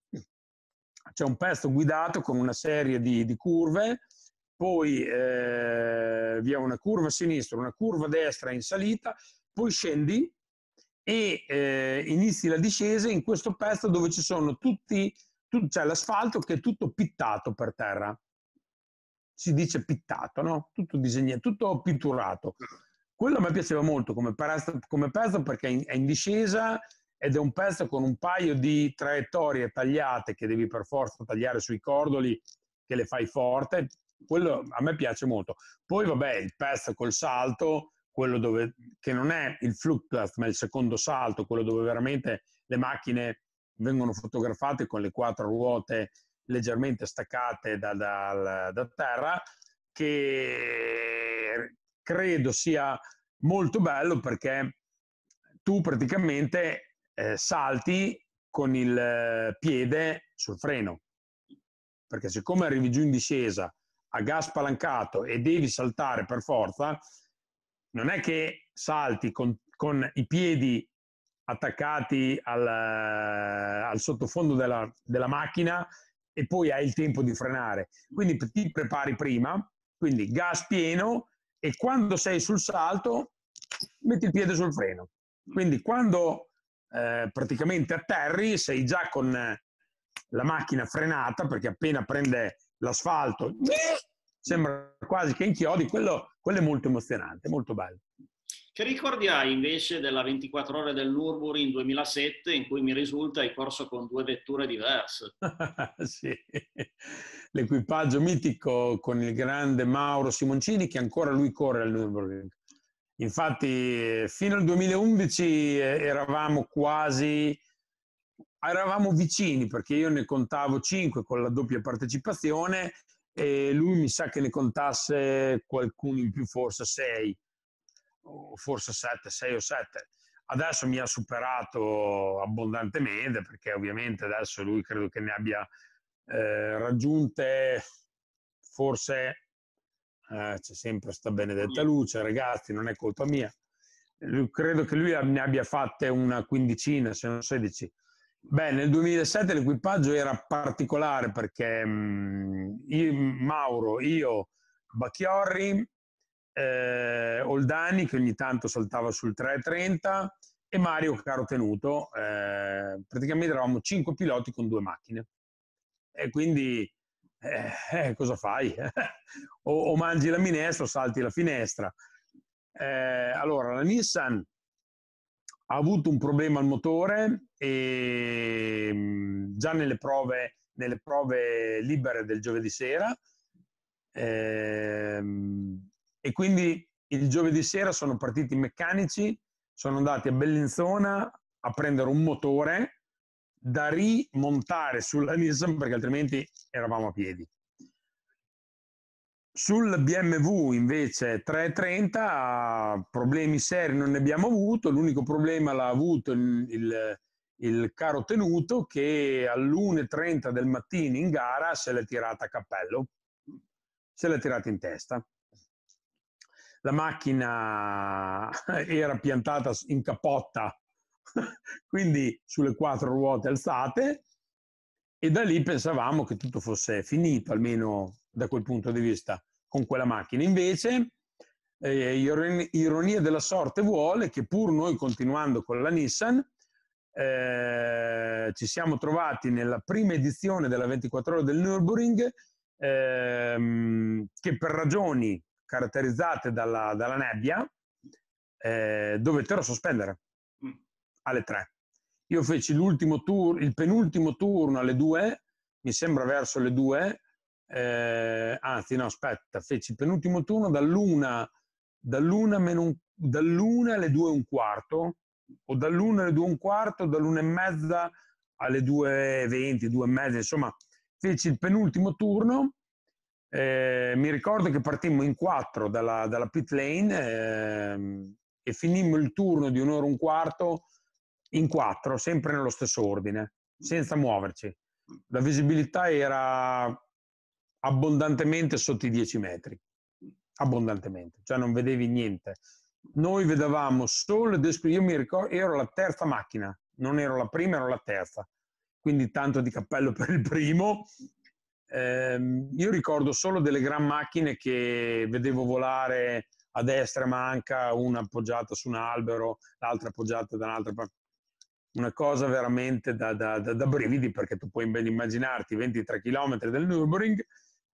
c'è un pezzo guidato con una serie di, di curve, poi eh, vi è una curva a sinistra, una curva a destra in salita, poi scendi e eh, inizi la discesa in questo pezzo dove ci sono tutti, tu, c'è l'asfalto che è tutto pittato per terra si dice pittato, no? tutto disegnato, tutto pitturato. Quello a me piaceva molto come pezzo, come pezzo perché è in discesa ed è un pezzo con un paio di traiettorie tagliate che devi per forza tagliare sui cordoli che le fai forte. Quello a me piace molto. Poi vabbè, il pezzo col salto, quello dove, che non è il flukplast, ma il secondo salto, quello dove veramente le macchine vengono fotografate con le quattro ruote leggermente staccate da, da, da terra, che credo sia molto bello perché tu praticamente eh, salti con il eh, piede sul freno, perché siccome arrivi giù in discesa a gas spalancato e devi saltare per forza, non è che salti con, con i piedi attaccati al, eh, al sottofondo della, della, macchina e poi hai il tempo di frenare. Quindi ti prepari prima, quindi gas pieno e quando sei sul salto metti il piede sul freno. Quindi quando eh, praticamente atterri sei già con la macchina frenata perché appena prende l'asfalto sembra quasi che inchiodi, quello, quello è molto emozionante, molto bello. Che ricordi hai invece della 24 ore del Nürburgring 2007 in cui mi risulta hai corso con due vetture diverse? sì, l'equipaggio mitico con il grande Mauro Simoncini che ancora lui corre al Nürburgring. Infatti fino al 2011 eh, eravamo quasi, eravamo vicini perché io ne contavo 5 con la doppia partecipazione e lui mi sa che ne contasse qualcuno in più, forse 6 o forse 7, 6 o 7. Adesso mi ha superato abbondantemente perché ovviamente adesso lui credo che ne abbia eh, raggiunte forse eh, c'è sempre sta benedetta luce, ragazzi, non è colpa mia. credo che lui ne abbia fatte una quindicina, se non 16. Beh, nel 2007 l'equipaggio era particolare perché mh, mm, io, Mauro, io, Bacchiorri, eh, Oldani che ogni tanto saltava sul 3.30 e Mario Caro Tenuto. Eh, praticamente eravamo cinque piloti con due macchine. E quindi eh, eh cosa fai? o, o, mangi la minestra o salti la finestra. Eh, allora, la Nissan ha avuto un problema al motore e mh, mm, già nelle prove, nelle prove libere del giovedì sera. Ehm, e quindi il giovedì sera sono partiti i meccanici, sono andati a Bellinzona a prendere un motore da rimontare sulla Nissan perché altrimenti eravamo a piedi. Sul BMW invece 330 problemi seri non ne abbiamo avuto, l'unico problema l'ha avuto il, il, il caro tenuto che all'1.30 del mattino in gara se l'è tirata a cappello, se l'è tirata in testa la macchina era piantata in capotta, quindi sulle quattro ruote alzate, e da lì pensavamo che tutto fosse finito, almeno da quel punto di vista, con quella macchina. Invece, eh, ironia della sorte vuole che pur noi continuando con la Nissan, eh, ci siamo trovati nella prima edizione della 24 ore del Nürburgring ehm, che per ragioni caratterizzate dalla, dalla nebbia, eh, dovettero sospendere mm. alle 3. Io feci l'ultimo tour, il penultimo turno alle 2, mi sembra verso le 2, eh, anzi no aspetta, feci il penultimo turno dall'una, dall'una, un, dall'una alle 2 e un quarto, o dall'una alle 2 e un quarto, dall'una e mezza alle 2 e venti, 2 e mezza, insomma feci il penultimo turno eh, mi ricordo che partimmo in quattro dalla, dalla pit lane ehm, e finimmo il turno di un'ora e un quarto in quattro, sempre nello stesso ordine, senza muoverci. La visibilità era abbondantemente sotto i 10 metri, abbondantemente, cioè non vedevi niente. Noi vedevamo solo ed esclusivo, io mi ricordo, ero la terza macchina, non ero la prima, ero la terza. Quindi tanto di cappello per il primo, eh, io ricordo solo delle gran macchine che vedevo volare a destra manca, una appoggiata su un albero, l'altra appoggiata da un'altra parte. Una cosa veramente da, da, da, da brividi perché tu puoi ben immaginarti 23 km del Nürburgring,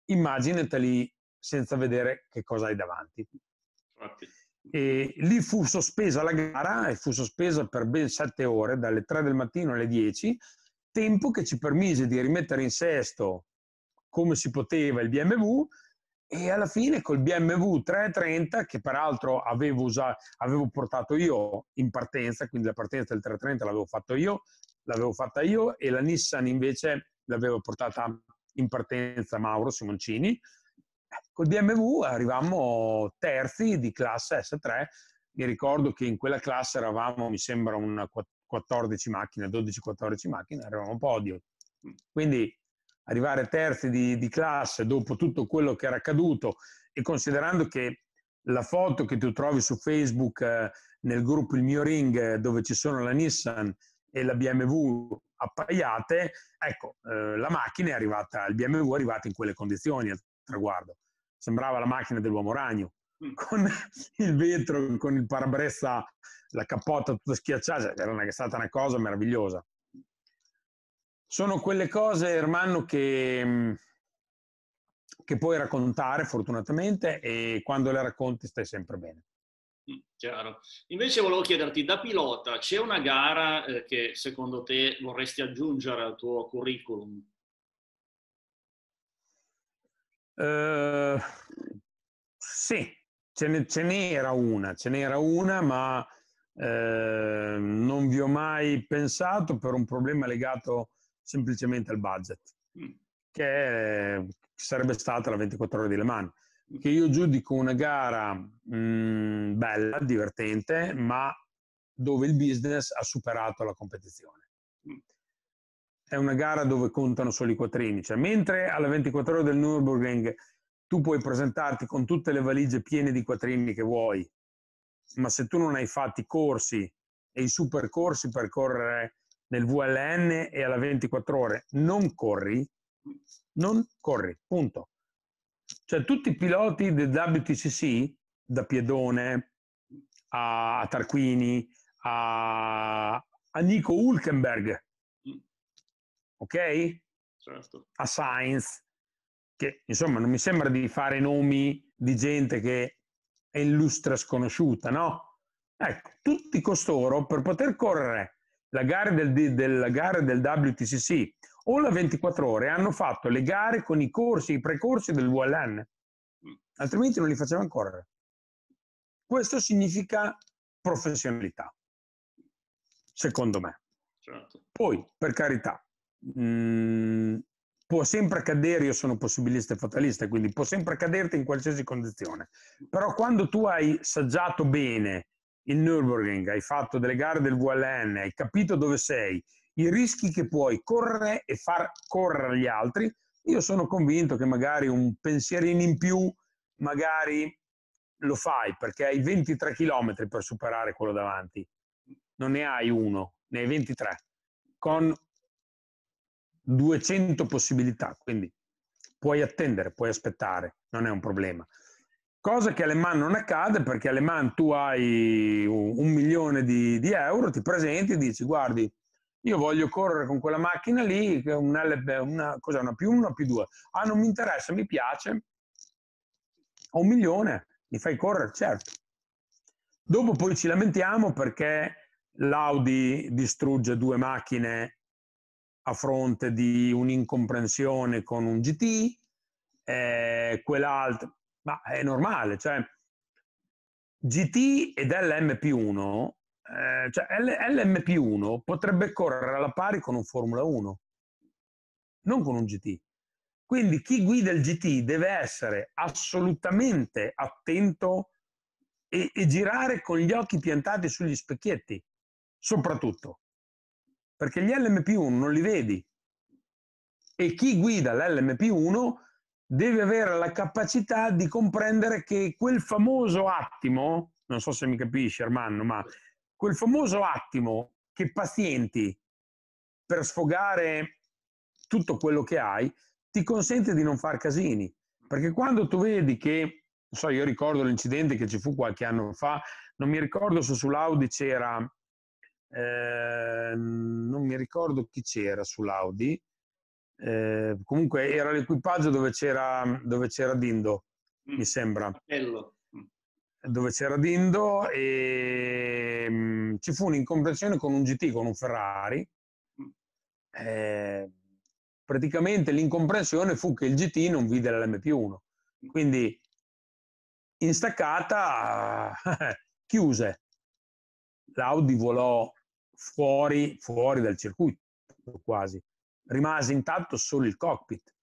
immaginateli senza vedere che cosa hai davanti. E lì fu sospesa la gara e fu sospesa per ben 7 ore, dalle 3 del mattino alle 10, tempo che ci permise di rimettere in sesto come si poteva il BMW e alla fine col BMW 330 che peraltro avevo, usato, avevo portato io in partenza, quindi la partenza del 330 l'avevo fatto io, l'avevo fatta io e la Nissan invece l'avevo portata in partenza Mauro Simoncini. Col BMW arrivammo terzi di classe S3, mi ricordo che in quella classe eravamo, mi sembra, una 14 macchine, 12-14 macchine, eravamo podio. Quindi arrivare terzi di, di classe dopo tutto quello che era accaduto e considerando che la foto che tu trovi su Facebook eh, nel gruppo Il mio ring eh, dove ci sono la Nissan e la BMW appaiate, ecco, eh, la macchina è arrivata, il BMW è arrivato in quelle condizioni al traguardo. Sembrava la macchina dell'uomo ragno, mm. con il vetro, con il parabrezza, la cappotta tutta schiacciata, cioè, era una, stata una cosa meravigliosa. Sono quelle cose, Ermanno, che, mm, che puoi raccontare fortunatamente e quando le racconti stai sempre bene. Mm, chiaro. Invece volevo chiederti, da pilota c'è una gara eh, che secondo te vorresti aggiungere al tuo curriculum? Uh, sì, ce, ne, ce, n'era una, ce n'era una, ma uh, non vi ho mai pensato per un problema legato semplicemente il budget, mm. che sarebbe stata la 24 ore di Le Mans, mm. che io giudico una gara mh, mm, bella, divertente, ma dove il business ha superato la competizione. È una gara dove contano solo i quattrini, cioè mentre alla 24 ore del Nürburgring tu puoi presentarti con tutte le valigie piene di quattrini che vuoi, ma se tu non hai fatto i corsi e i supercorsi per correre nel VLN e alla 24 ore non corri, non corri, punto. Cioè tutti i piloti del WTCC, da Piedone a Tarquini a, a Nico Hulkenberg, ok? Certo. A Sainz, che insomma non mi sembra di fare nomi di gente che è illustra sconosciuta, no? Ecco, tutti costoro per poter correre la gara del, della gara del WTCC o la 24 ore hanno fatto le gare con i corsi, i precorsi del WLAN, altrimenti non li facevano correre. Questo significa professionalità, secondo me. Certo. Poi, per carità, mh, mm, può sempre accadere, io sono possibilista e fatalista, quindi può sempre accaderti in qualsiasi condizione, però quando tu hai saggiato bene il Nürburgring, hai fatto delle gare del VLN, hai capito dove sei, i rischi che puoi correre e far correre gli altri, io sono convinto che magari un pensierino in più, magari lo fai perché hai 23 km per superare quello davanti, non ne hai uno, ne hai 23, con 200 possibilità, quindi puoi attendere, puoi aspettare, non è un problema. Cosa che Aleman non accade perché Aleman tu hai un milione di, di, euro, ti presenti e dici guardi, io voglio correre con quella macchina lì, un LB, una, cos'è, una più 1, una più due. Ah, non mi interessa, mi piace. Ho un milione, mi fai correre, certo. Dopo poi ci lamentiamo perché l'Audi distrugge due macchine a fronte di un'incomprensione con un GT, eh, quell'altro ma è normale, cioè GT ed LMP1, eh, cioè L- LMP1 potrebbe correre alla pari con un Formula 1, non con un GT. Quindi chi guida il GT deve essere assolutamente attento e, e girare con gli occhi piantati sugli specchietti, soprattutto. Perché gli LMP1 non li vedi. E chi guida l'LMP1 deve avere la capacità di comprendere che quel famoso attimo, non so se mi capisci Armando, ma quel famoso attimo che pazienti per sfogare tutto quello che hai, ti consente di non far casini. Perché quando tu vedi che, non so, io ricordo l'incidente che ci fu qualche anno fa, non mi ricordo se sull'Audi c'era, eh, non mi ricordo chi c'era sull'Audi, eh, comunque era l'equipaggio dove c'era, dove c'era Dindo, mm. mi sembra. Bello. Mm. Dove c'era Dindo e mh, mm, ci fu un'incomprensione con un GT, con un Ferrari. Mm. Eh, praticamente l'incomprensione fu che il GT non vide l'MP1. Quindi in staccata chiuse. L'Audi volò fuori, fuori dal circuito quasi rimase intatto solo il cockpit,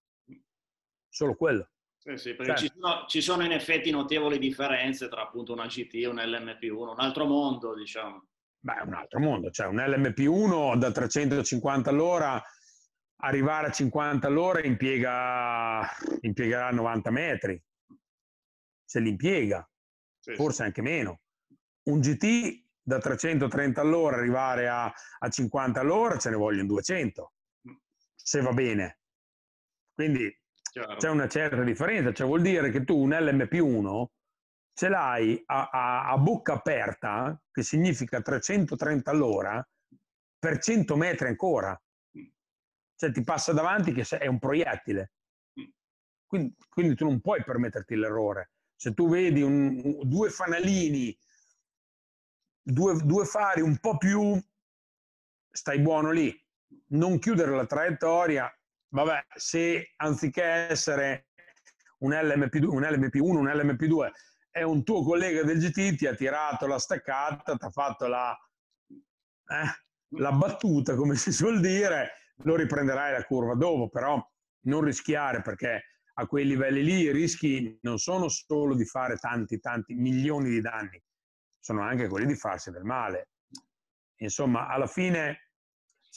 solo quello. Sì, sì, perché certo. ci, sono, ci, sono, in effetti notevoli differenze tra appunto una GT e un LMP1, un altro mondo diciamo. Beh, un altro mondo, cioè un LMP1 da 350 all'ora, arrivare a 50 all'ora impiega, impiegherà 90 metri, se li impiega, sì, forse anche meno. Un GT da 330 all'ora arrivare a, a 50 all'ora ce ne vogliono 200 se va bene. Quindi Chiaro. c'è una certa differenza, cioè vuol dire che tu un LMP1 ce l'hai a, a, a bocca aperta, che significa 330 all'ora, per 100 metri ancora. Cioè ti passa davanti che è un proiettile. Quindi, quindi tu non puoi permetterti l'errore. Se tu vedi un, due fanalini, due, due fari un po' più, stai buono lì non chiudere la traiettoria, vabbè, se anziché essere un, LMP2, un LMP1, un LMP2, è un tuo collega del GT, ti ha tirato la staccata, ti ha fatto la, eh, la battuta, come si suol dire, lo riprenderai la curva dopo, però non rischiare perché a quei livelli lì i rischi non sono solo di fare tanti, tanti milioni di danni, sono anche quelli di farsi del male. Insomma, alla fine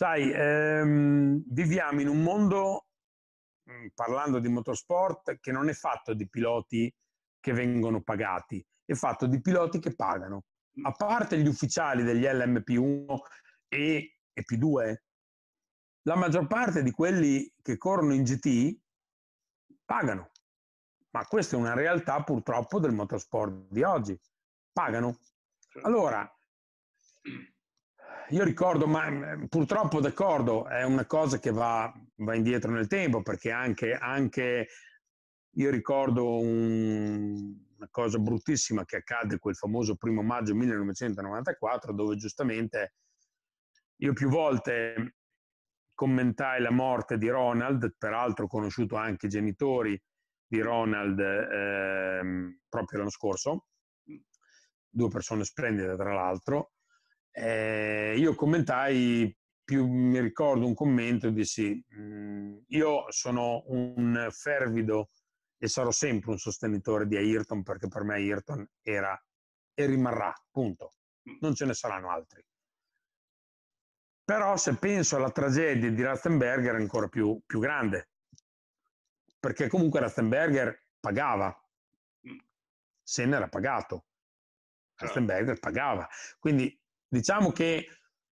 Sai, ehm, viviamo in un mondo, mm, parlando di motorsport, che non è fatto di piloti che vengono pagati, è fatto di piloti che pagano. Mm. A parte gli ufficiali degli LMP1 e p 2 la maggior parte di quelli che corrono in GT pagano. Ma questa è una realtà purtroppo del motorsport di oggi. Pagano. Allora, io ricordo, ma mm, purtroppo d'accordo, è una cosa che va, va indietro nel tempo, perché anche, anche io ricordo un, una cosa bruttissima che accadde quel famoso primo maggio 1994, dove giustamente io più volte commentai la morte di Ronald, peraltro ho conosciuto anche i genitori di Ronald eh, proprio l'anno scorso, due persone splendide tra l'altro, eh, io commentai, più mi ricordo un commento, dissi, mh, mm, io sono un fervido e sarò sempre un sostenitore di Ayrton perché per me Ayrton era e rimarrà, punto. Non ce ne saranno altri. Però se penso alla tragedia di Ratzenberger è ancora più, più grande, perché comunque Ratzenberger pagava, mm. se n'era pagato, certo. Ratzenberger pagava. Quindi Diciamo che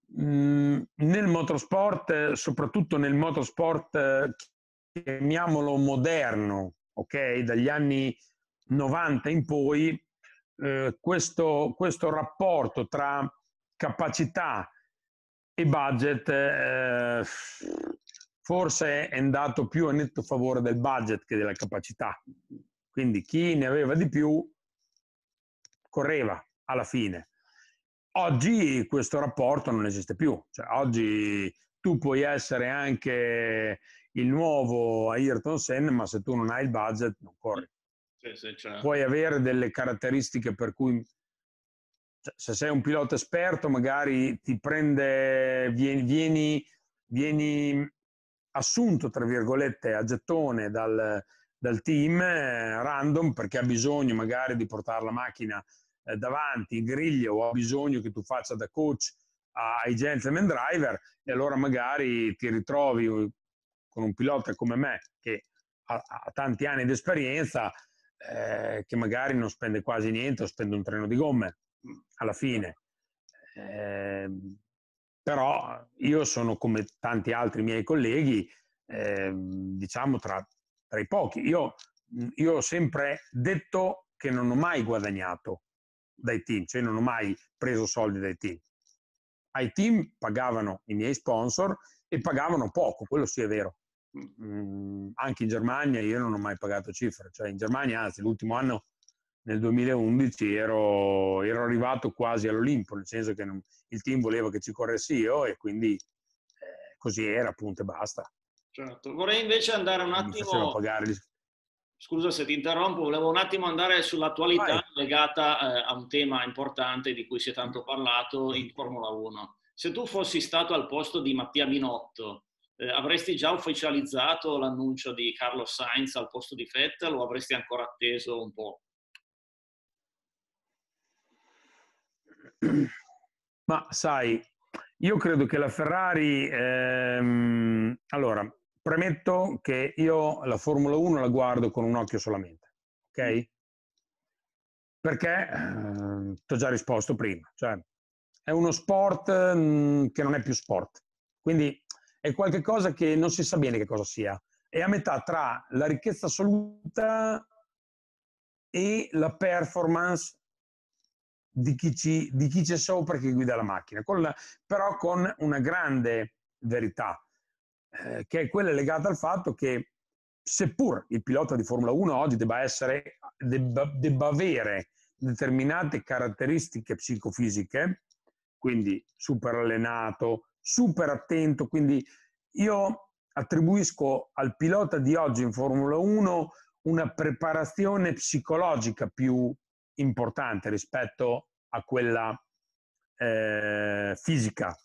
mh, mm, nel motorsport, soprattutto nel motorsport, eh, chiamiamolo moderno, ok? Dagli anni 90 in poi, eh, questo, questo, rapporto tra capacità e budget eh, forse è andato più a netto favore del budget che della capacità. Quindi chi ne aveva di più correva alla fine. Oggi questo rapporto non esiste più, cioè, oggi tu puoi essere anche il nuovo Ayrton Senna, ma se tu non hai il budget non corri. Sì, sì, Puoi avere delle caratteristiche per cui cioè, se sei un pilota esperto magari ti prende, vieni, vieni, vieni assunto, tra virgolette, a gettone dal, dal team eh, random perché ha bisogno magari di portare la macchina eh, davanti in griglia o ha bisogno che tu faccia da coach ai gentleman driver e allora magari ti ritrovi eh, con un pilota come me che ha, ha tanti anni di esperienza eh, che magari non spende quasi niente o spende un treno di gomme mm, alla fine. Eh, però io sono come tanti altri miei colleghi, eh, diciamo tra, tra, i pochi. Io, mm, io ho sempre detto che non ho mai guadagnato dai team, cioè non ho mai preso soldi dai team. Ai team pagavano i miei sponsor e pagavano poco, quello sì è vero. Mm, anche in Germania io non ho mai pagato cifre, cioè in Germania anzi l'ultimo anno nel 2011 ero, ero arrivato quasi all'Olimpo, nel senso che non, il team voleva che ci corressi io e quindi eh, così era, punto e basta. Certo. Vorrei invece andare un attimo... Mi faceva pagare Scusa se ti interrompo, volevo un attimo andare sull'attualità Vai. legata eh, a un tema importante di cui si è tanto parlato in Formula 1. Se tu fossi stato al posto di Mattia Minotto, eh, avresti già ufficializzato l'annuncio di Carlos Sainz al posto di Vettel o avresti ancora atteso un po'? Ma sai, io credo che la Ferrari, ehm, allora, Premetto che io la Formula 1 la guardo con un occhio solamente, ok? Mm. Perché, eh, ti ho già risposto prima, cioè è uno sport mh, mm, che non è più sport, quindi è qualcosa che non si sa bene che cosa sia, è a metà tra la ricchezza assoluta e la performance di chi, ci, di chi c'è sopra e chi guida la macchina, con la, però con una grande verità. Eh, che è quella legata al fatto che seppur il pilota di Formula 1 oggi debba, essere, debba, debba avere determinate caratteristiche psicofisiche, quindi super allenato, super attento, quindi io attribuisco al pilota di oggi in Formula 1 una preparazione psicologica più importante rispetto a quella eh, fisica.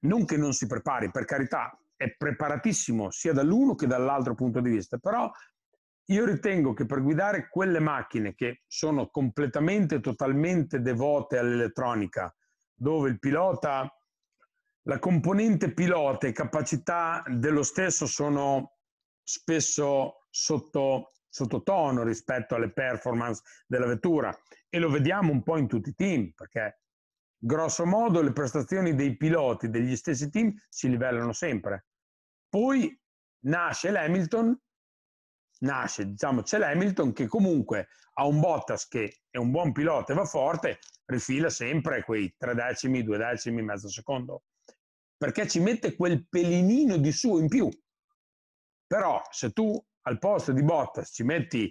Non che non si prepari, per carità, è preparatissimo sia dall'uno che dall'altro punto di vista, però io ritengo che per guidare quelle macchine che sono completamente, totalmente devote all'elettronica, dove il pilota, la componente pilota e capacità dello stesso sono spesso sotto, tono rispetto alle performance della vettura e lo vediamo un po' in tutti i team, perché grosso modo le prestazioni dei piloti degli stessi team si livellano sempre. Poi nasce l'Hamilton, nasce, diciamo, c'è l'Hamilton che comunque ha un Bottas che è un buon pilota e va forte, rifila sempre quei tre decimi, due decimi, mezzo secondo, perché ci mette quel pelinino di suo in più. Però se tu al posto di Bottas ci metti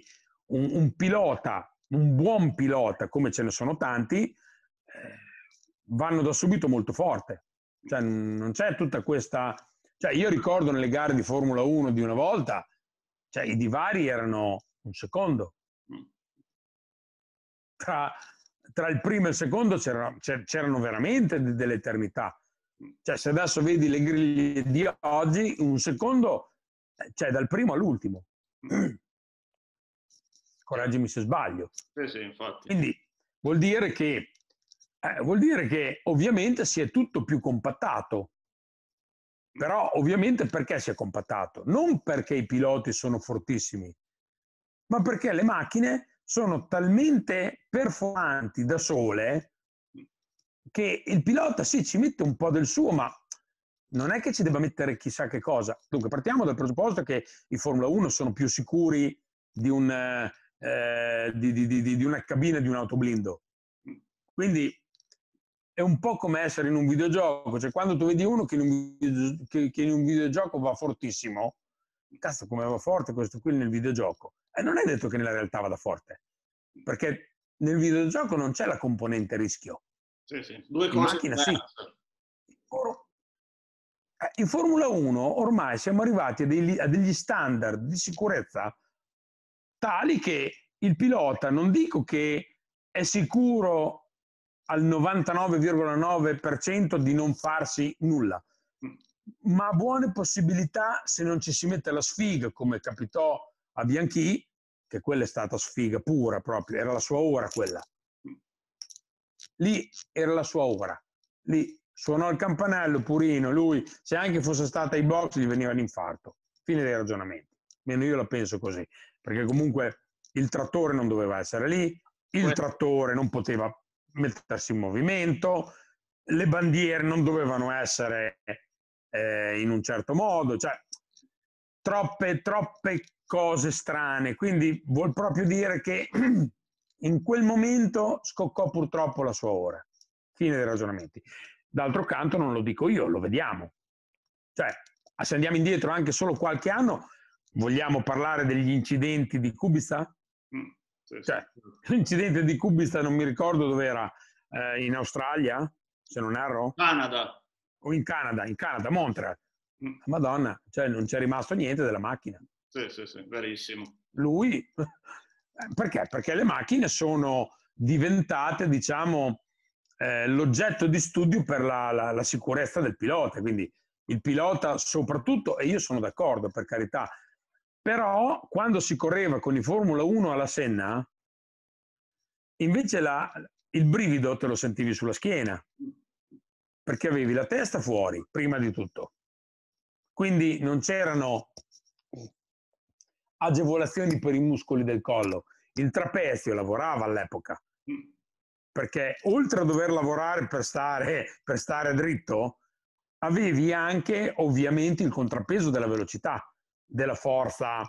un, un pilota, un buon pilota, come ce ne sono tanti, eh, vanno da subito molto forte. Cioè, non c'è tutta questa... Cioè, io ricordo nelle gare di Formula 1 di una volta, cioè, i divari erano un secondo. Tra, tra il primo e il secondo c'erano, c'erano veramente dell'eternità. Cioè, se adesso vedi le griglie di oggi, un secondo, eh, cioè dal primo all'ultimo. Correggimi se sbaglio. Sì, sì, infatti. Quindi vuol dire che eh, vuol dire che ovviamente si è tutto più compattato. Però ovviamente perché si è compattato? Non perché i piloti sono fortissimi, ma perché le macchine sono talmente performanti da sole che il pilota sì ci mette un po' del suo, ma non è che ci debba mettere chissà che cosa. Dunque partiamo dal presupposto che i Formula 1 sono più sicuri di, un, eh, di, di, di una cabina di un autoblindo. Quindi è un po' come essere in un videogioco, cioè quando tu vedi uno che in un, video, che, che in un videogioco va fortissimo, cazzo come va forte questo qui nel videogioco, e non è detto che nella realtà vada forte, perché nel videogioco non c'è la componente rischio. Sì, sì. Due in macchina diverse. sì. Eh, in Formula 1 ormai siamo arrivati a degli, a degli standard di sicurezza tali che il pilota non dico che è sicuro al 99,9% di non farsi nulla. Ma buone possibilità se non ci si mette la sfiga, come capitò a Bianchi, che quella è stata sfiga pura proprio, era la sua ora quella. Lì era la sua ora. Lì suonò il campanello Purino, lui, se anche fosse stata ai box, gli veniva l'infarto. Fine dei ragionamenti. Meno io la penso così, perché comunque il trattore non doveva essere lì, il trattore non poteva mettersi in movimento, le bandiere non dovevano essere eh, in un certo modo, cioè troppe, troppe cose strane. Quindi vuol proprio dire che in quel momento scoccò purtroppo la sua ora. Fine dei ragionamenti. D'altro canto non lo dico io, lo vediamo. Cioè, se andiamo indietro anche solo qualche anno, vogliamo parlare degli incidenti di Kubica? Mm sì, cioè, sì. l'incidente di Kubista non mi ricordo dove era, eh, in Australia, se non erro? Canada. O in Canada, in Canada, Montreal. Mm. Madonna, cioè non c'è rimasto niente della macchina. Sì, sì, sì, verissimo. Lui, eh, perché? Perché le macchine sono diventate, diciamo, eh, l'oggetto di studio per la, la, la sicurezza del pilota, quindi il pilota soprattutto, e io sono d'accordo per carità, però quando si correva con i Formula 1 alla Senna, invece la, il brivido te lo sentivi sulla schiena, perché avevi la testa fuori, prima di tutto. Quindi non c'erano agevolazioni per i muscoli del collo. Il trapezio lavorava all'epoca, perché oltre a dover lavorare per stare, per stare dritto, avevi anche ovviamente il contrappeso della velocità della forza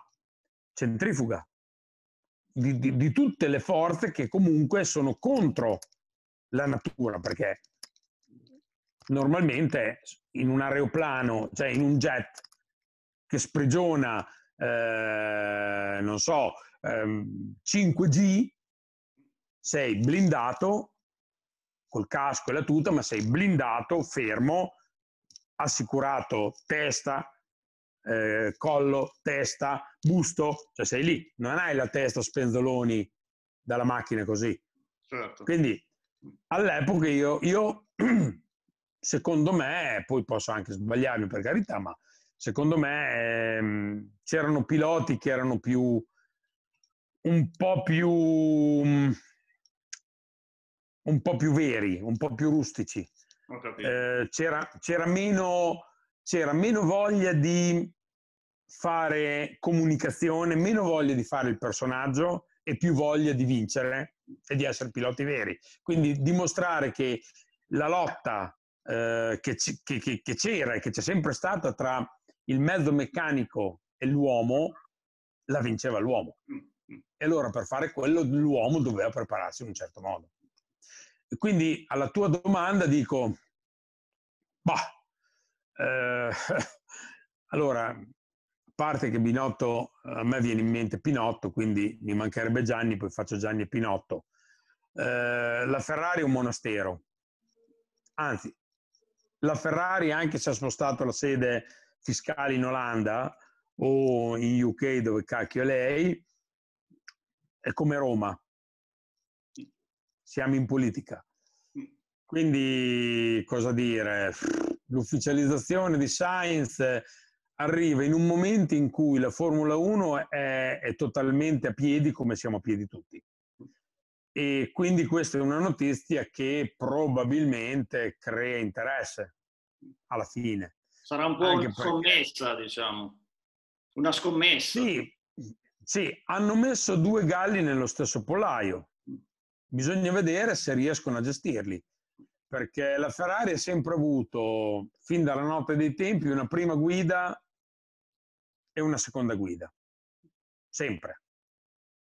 centrifuga, di, di, di tutte le forze che comunque sono contro la natura, perché normalmente in un aeroplano, cioè in un jet che sprigiona, eh, non so, ehm, 5G, sei blindato col casco e la tuta, ma sei blindato, fermo, assicurato testa, eh, collo, testa, busto, cioè sei lì, non hai la testa spenzoloni dalla macchina così. Certo. Quindi all'epoca io, io, secondo me, poi posso anche sbagliarmi per carità, ma secondo me ehm, c'erano piloti che erano più un po' più mm, un po' più veri, un po' più rustici. Eh, c'era, c'era, meno, c'era meno voglia di fare comunicazione, meno voglia di fare il personaggio e più voglia di vincere e di essere piloti veri. Quindi dimostrare che la lotta eh, che, c- che, che, c'era e che c'è sempre stata tra il mezzo meccanico e l'uomo, la vinceva l'uomo. E allora per fare quello l'uomo doveva prepararsi in un certo modo. E quindi alla tua domanda dico, bah, eh, allora parte che Binotto, a me viene in mente Pinotto, quindi mi mancherebbe Gianni, poi faccio Gianni e Pinotto. Eh, la Ferrari è un monastero, anzi, la Ferrari anche se ha spostato la sede fiscale in Olanda o in UK dove cacchio è lei, è come Roma, siamo in politica. Quindi cosa dire? L'ufficializzazione di Science arriva in un momento in cui la Formula 1 è, è totalmente a piedi come siamo a piedi tutti. E quindi questa è una notizia che probabilmente crea interesse alla fine. Sarà un po' una scommessa, perché... diciamo. Una scommessa. Sì, sì, hanno messo due galli nello stesso pollaio. Bisogna vedere se riescono a gestirli, perché la Ferrari ha sempre avuto, fin dalla notte dei tempi, una prima guida e una seconda guida. Sempre.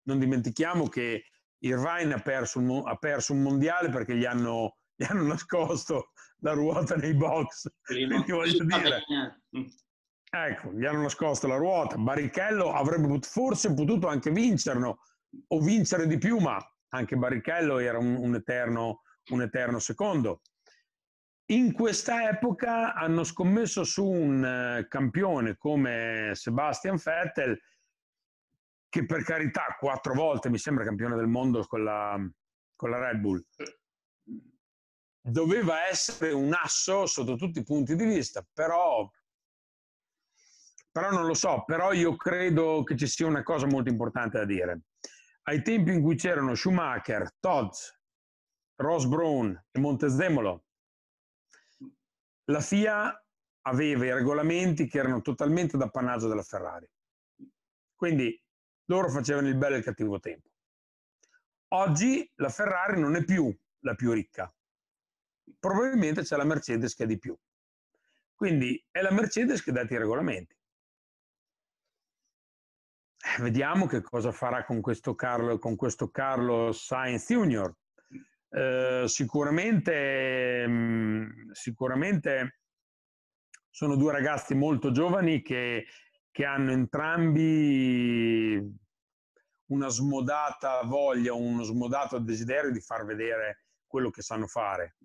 Non dimentichiamo che il Rhein ha perso un, ha perso un mondiale perché gli hanno, gli hanno, nascosto la ruota nei box. Quindi voglio dire, mm. ecco, gli hanno nascosto la ruota. Barrichello avrebbe pot- forse potuto anche vincerlo o vincere di più, ma anche Barrichello era un, un, eterno, un eterno secondo. In questa epoca hanno scommesso su un eh, campione come Sebastian Vettel, che per carità quattro volte mi sembra campione del mondo con la, con la Red Bull, doveva essere un asso sotto tutti i punti di vista, però, però non lo so, però io credo che ci sia una cosa molto importante da dire. Ai tempi in cui c'erano Schumacher, Todd, Ross Brown e Montezemolo, la FIA aveva i regolamenti che erano totalmente d'appanaggio della Ferrari. Quindi loro facevano il bello e il cattivo tempo. Oggi la Ferrari non è più la più ricca. Probabilmente c'è la Mercedes che ha di più. Quindi è la Mercedes che ha dato i regolamenti. Eh, vediamo che cosa farà con questo Carlo, con questo Carlo Sainz Junior, eh, sicuramente, sicuramente sono due ragazzi molto giovani che, che hanno entrambi una smodata voglia, uno smodato desiderio di far vedere quello che sanno fare.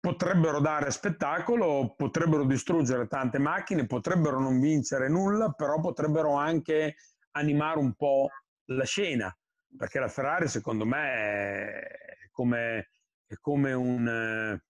Potrebbero dare spettacolo, potrebbero distruggere tante macchine, potrebbero non vincere nulla, però potrebbero anche animare un po' la scena, perché la Ferrari secondo me come, è come un eh,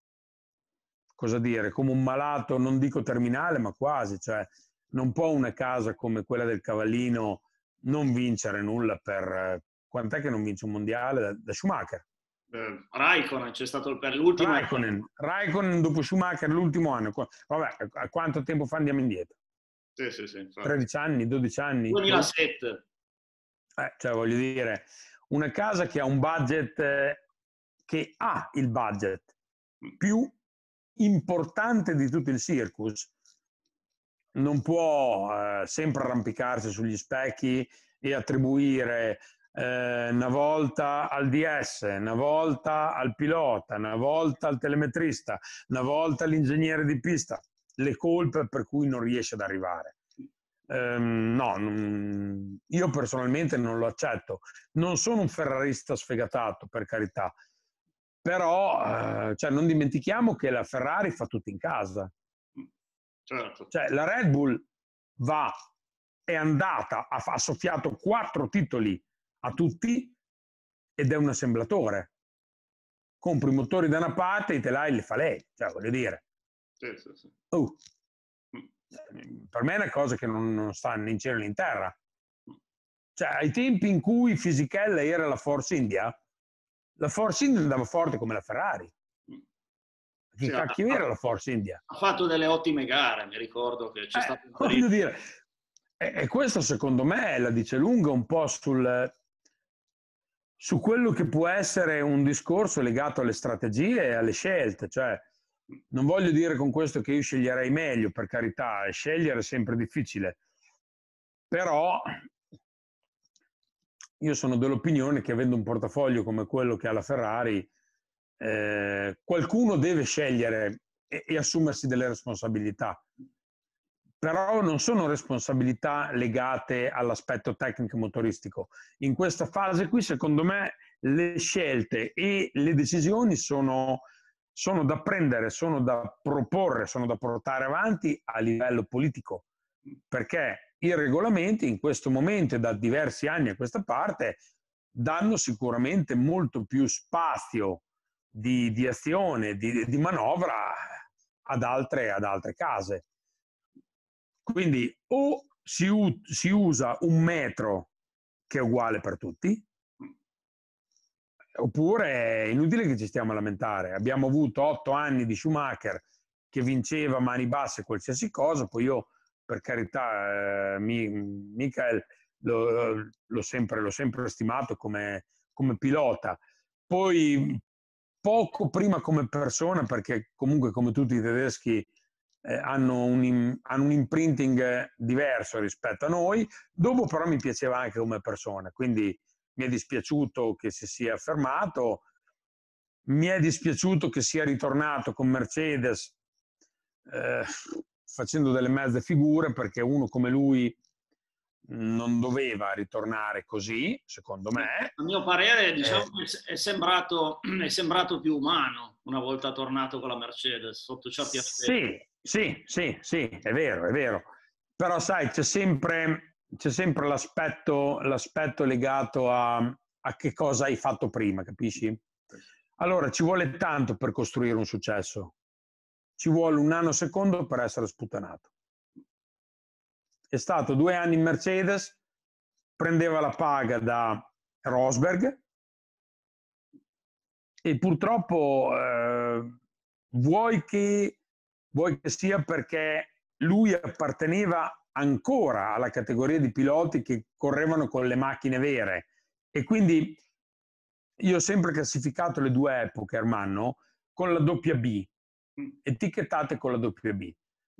cosa dire, come un malato, non dico terminale, ma quasi, cioè non può una casa come quella del Cavallino non vincere nulla per quant'è che non vince un mondiale da, da Schumacher. Eh, Raikkonen c'è stato per l'ultimo Raikkonen, Raikkonen dopo Schumacher l'ultimo anno vabbè a quanto tempo fa andiamo indietro? Sì, sì, sì, 13 anni, 12 anni 2007 eh, cioè voglio dire una casa che ha un budget eh, che ha il budget più importante di tutto il circus, non può eh, sempre arrampicarsi sugli specchi e attribuire eh, una volta al DS, una volta al pilota, una volta al telemetrista, una volta all'ingegnere di pista, le colpe per cui non riesce ad arrivare. Um, no, non, io personalmente non lo accetto. Non sono un ferrarista sfegatato, per carità, però eh, cioè, non dimentichiamo che la Ferrari fa tutto in casa. Certo. Cioè, la Red Bull va, è andata, ha, ha soffiato quattro titoli a tutti ed è un assemblatore. Compri i motori da una parte, i telai li fa lei, cioè, voglio dire. Sì, sì, sì. Uh. Mm. Per me è una cosa che non, non sta né in cielo né in terra. Mm. Cioè, ai tempi in cui Fisichella era la Force India, la Force India andava forte come la Ferrari. Chi cioè, cacchio era la Force India? Ha fatto delle ottime gare, mi ricordo che c'è eh, stato... Voglio dire, e, e questo secondo me la dice lunga un po' sul, su quello che può essere un discorso legato alle strategie e alle scelte. Cioè, non voglio dire con questo che io sceglierei meglio, per carità, scegliere è sempre difficile, però io sono dell'opinione che avendo un portafoglio come quello che ha la Ferrari, eh, qualcuno deve scegliere e, e, assumersi delle responsabilità. Però non sono responsabilità legate all'aspetto tecnico-motoristico. In questa fase qui, secondo me, le scelte e le decisioni sono, sono da prendere, sono da proporre, sono da portare avanti a livello politico. Perché i regolamenti in questo momento e da diversi anni a questa parte danno sicuramente molto più spazio di, di azione, di, di manovra ad altre, ad altre, case. Quindi o si, u- si usa un metro che è uguale per tutti, oppure è inutile che ci stiamo a lamentare. Abbiamo avuto otto anni di Schumacher che vinceva mani basse qualsiasi cosa, poi io per carità, eh, Michael l'ho sempre, l'ho sempre stimato come, come pilota. Poi poco prima come persona, perché comunque come tutti i tedeschi eh, hanno, un, hanno, un, imprinting diverso rispetto a noi, dopo però mi piaceva anche come persona, quindi mi è dispiaciuto che si sia fermato, mi è dispiaciuto che sia ritornato con Mercedes eh, facendo delle mezze figure perché uno come lui mm, non doveva ritornare così, secondo me. A mio parere eh. diciamo, eh. è, sembrato, è, sembrato, più umano una volta tornato con la Mercedes, sotto certi aspetti. Sì, sì, sì, sì, è vero, è vero. Però sai, c'è sempre, c'è sempre l'aspetto, l'aspetto, legato a, a che cosa hai fatto prima, capisci? Allora, ci vuole tanto per costruire un successo ci vuole un anno secondo per essere sputtanato. È stato due anni in Mercedes, prendeva la paga da Rosberg e purtroppo eh, vuoi, che, vuoi che sia perché lui apparteneva ancora alla categoria di piloti che correvano con le macchine vere e quindi io ho sempre classificato le due epoche, Armanno, con la doppia B, etichettate con la WB.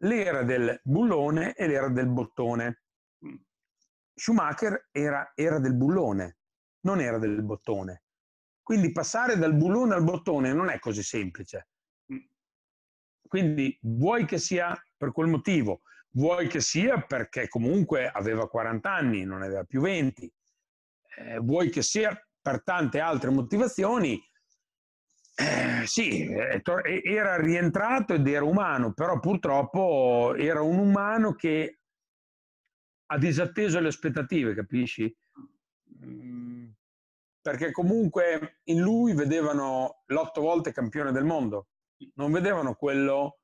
L'era del bullone e l'era del bottone. Schumacher era, era del bullone, non era del bottone. Quindi passare dal bullone al bottone non è così semplice. Quindi vuoi che sia per quel motivo, vuoi che sia perché comunque aveva 40 anni, non aveva più 20, eh, vuoi che sia per tante altre motivazioni, eh, sì, era rientrato ed era umano, però purtroppo era un umano che ha disatteso le aspettative, capisci? Mm, perché comunque in lui vedevano l'otto volte campione del mondo, non vedevano quello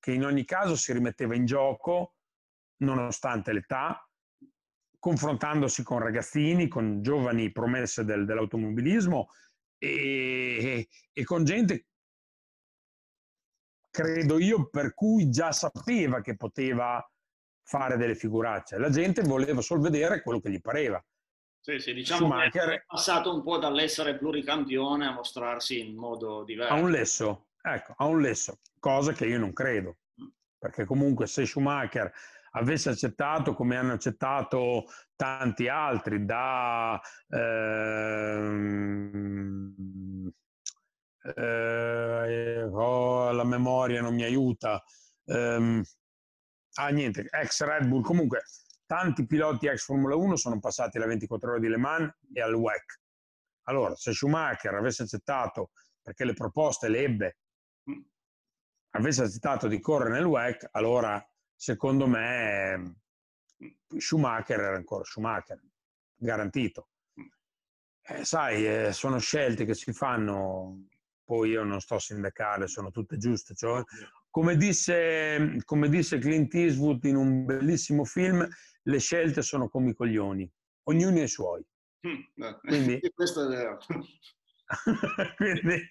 che in ogni caso si rimetteva in gioco, nonostante l'età, confrontandosi con ragazzini, con giovani promesse del, dell'automobilismo e, e con gente, credo io, per cui già sapeva che poteva fare delle figuracce. La gente voleva solo vedere quello che gli pareva. Sì, sì, diciamo Schumacher, è passato un po' dall'essere pluricampione a mostrarsi in modo diverso. A un lesso, ecco, a un lesso, cosa che io non credo, mm. perché comunque se Schumacher avesse accettato come hanno accettato tanti altri, da ehm, eh, oh, la memoria non mi aiuta, ehm, ah niente, ex Red Bull, comunque tanti piloti ex Formula 1 sono passati alle 24 ore di Le Mans e al WEC. Allora, se Schumacher avesse accettato, perché le proposte le ebbe, avesse accettato di correre nel WEC, allora secondo me Schumacher era ancora Schumacher, garantito. Mm. Eh, sai, eh, sono scelte che si fanno, poi io non sto a sindacarle, sono tutte giuste. Cioè, come, disse, come disse Clint Eastwood in un bellissimo film, le scelte sono come i coglioni, ognuno è i suoi. No. Mm, Quindi... Questo è vero. Quindi...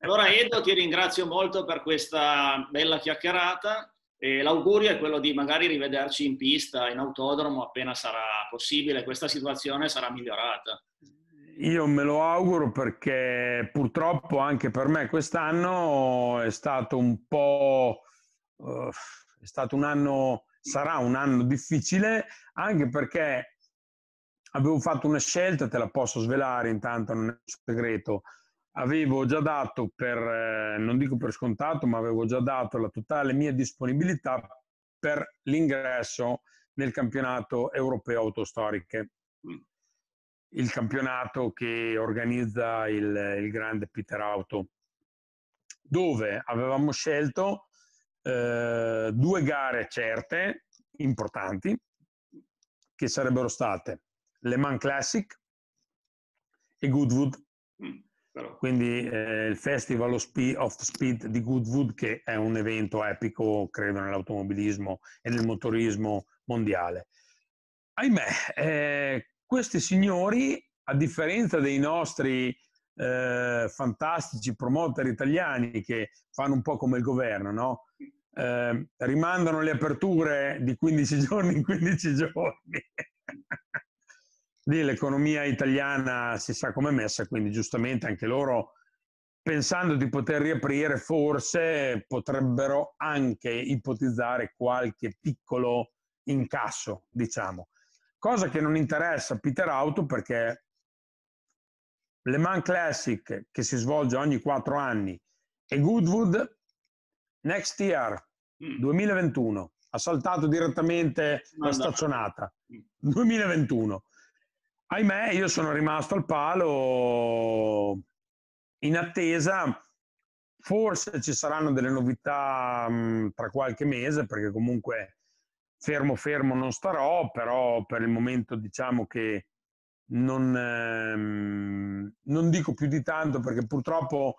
allora Edo ti ringrazio molto per questa bella chiacchierata e l'augurio è quello di magari rivederci in pista, in autodromo, appena sarà possibile, questa situazione sarà migliorata. Io me lo auguro perché purtroppo anche per me quest'anno è stato un po'... Uh, è stato un anno, sarà un anno difficile anche perché avevo fatto una scelta, te la posso svelare intanto, non è un segreto avevo già dato per, eh, non dico per scontato, ma avevo già dato la totale mia disponibilità per l'ingresso nel campionato europeo autostoriche, il campionato che organizza il, il grande Peter Auto, dove avevamo scelto eh, due gare certe, importanti, che sarebbero state Le Mans Classic e Goodwood. Mm. Però. Quindi eh, il Festival of Speed di Goodwood, che è un evento epico, credo, nell'automobilismo e nel motorismo mondiale. Ahimè, eh, questi signori, a differenza dei nostri eh, fantastici promoter italiani che fanno un po' come il governo, no? Eh, rimandano le aperture di 15 giorni in 15 giorni. Lì l'economia italiana si sa com'è messa, quindi giustamente anche loro, pensando di poter riaprire, forse potrebbero anche ipotizzare qualche piccolo incasso, diciamo. Cosa che non interessa a Peter Auto perché Le Mans Classic, che si svolge ogni quattro anni, e Goodwood next year 2021 mm. ha saltato direttamente la stazionata 2021 ahimè, io sono rimasto al palo in attesa. Forse ci saranno delle novità mh, tra qualche mese, perché comunque fermo fermo non starò, però per il momento diciamo che non, ehm, non dico più di tanto perché purtroppo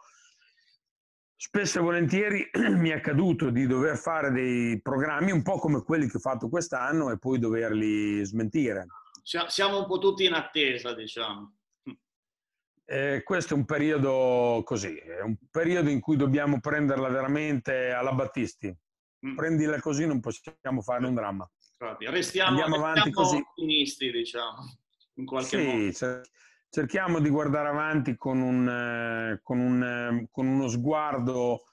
spesso e volentieri mi è accaduto di dover fare dei programmi un po' come quelli che ho fatto quest'anno e poi doverli smentire siamo un po' tutti in attesa, diciamo. Eh, questo è un periodo così, è un periodo in cui dobbiamo prenderla veramente alla Battisti. Mm. Prendila così non possiamo fare un dramma. Infatti, restiamo, Andiamo avanti così. ottimisti, diciamo, in qualche sì, modo. Cer- cerchiamo di guardare avanti con, un, con, un, con uno sguardo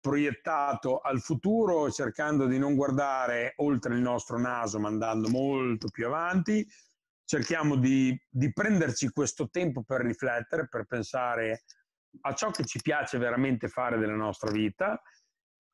proiettato al futuro, cercando di non guardare oltre il nostro naso, ma andando molto più avanti, cerchiamo di, di prenderci questo tempo per riflettere, per pensare a ciò che ci piace veramente fare della nostra vita,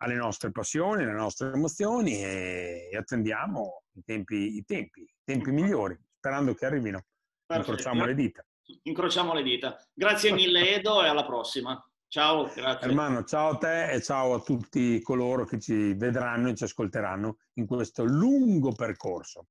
alle nostre passioni, alle nostre emozioni e, e attendiamo i tempi, i tempi, i tempi migliori, sperando che arrivino. Perfetto. Incrociamo le dita. Incrociamo le dita. Grazie mille Edo e alla prossima. Ciao, grazie. Ermano, ciao a te e ciao a tutti coloro che ci vedranno e ci ascolteranno in questo lungo percorso.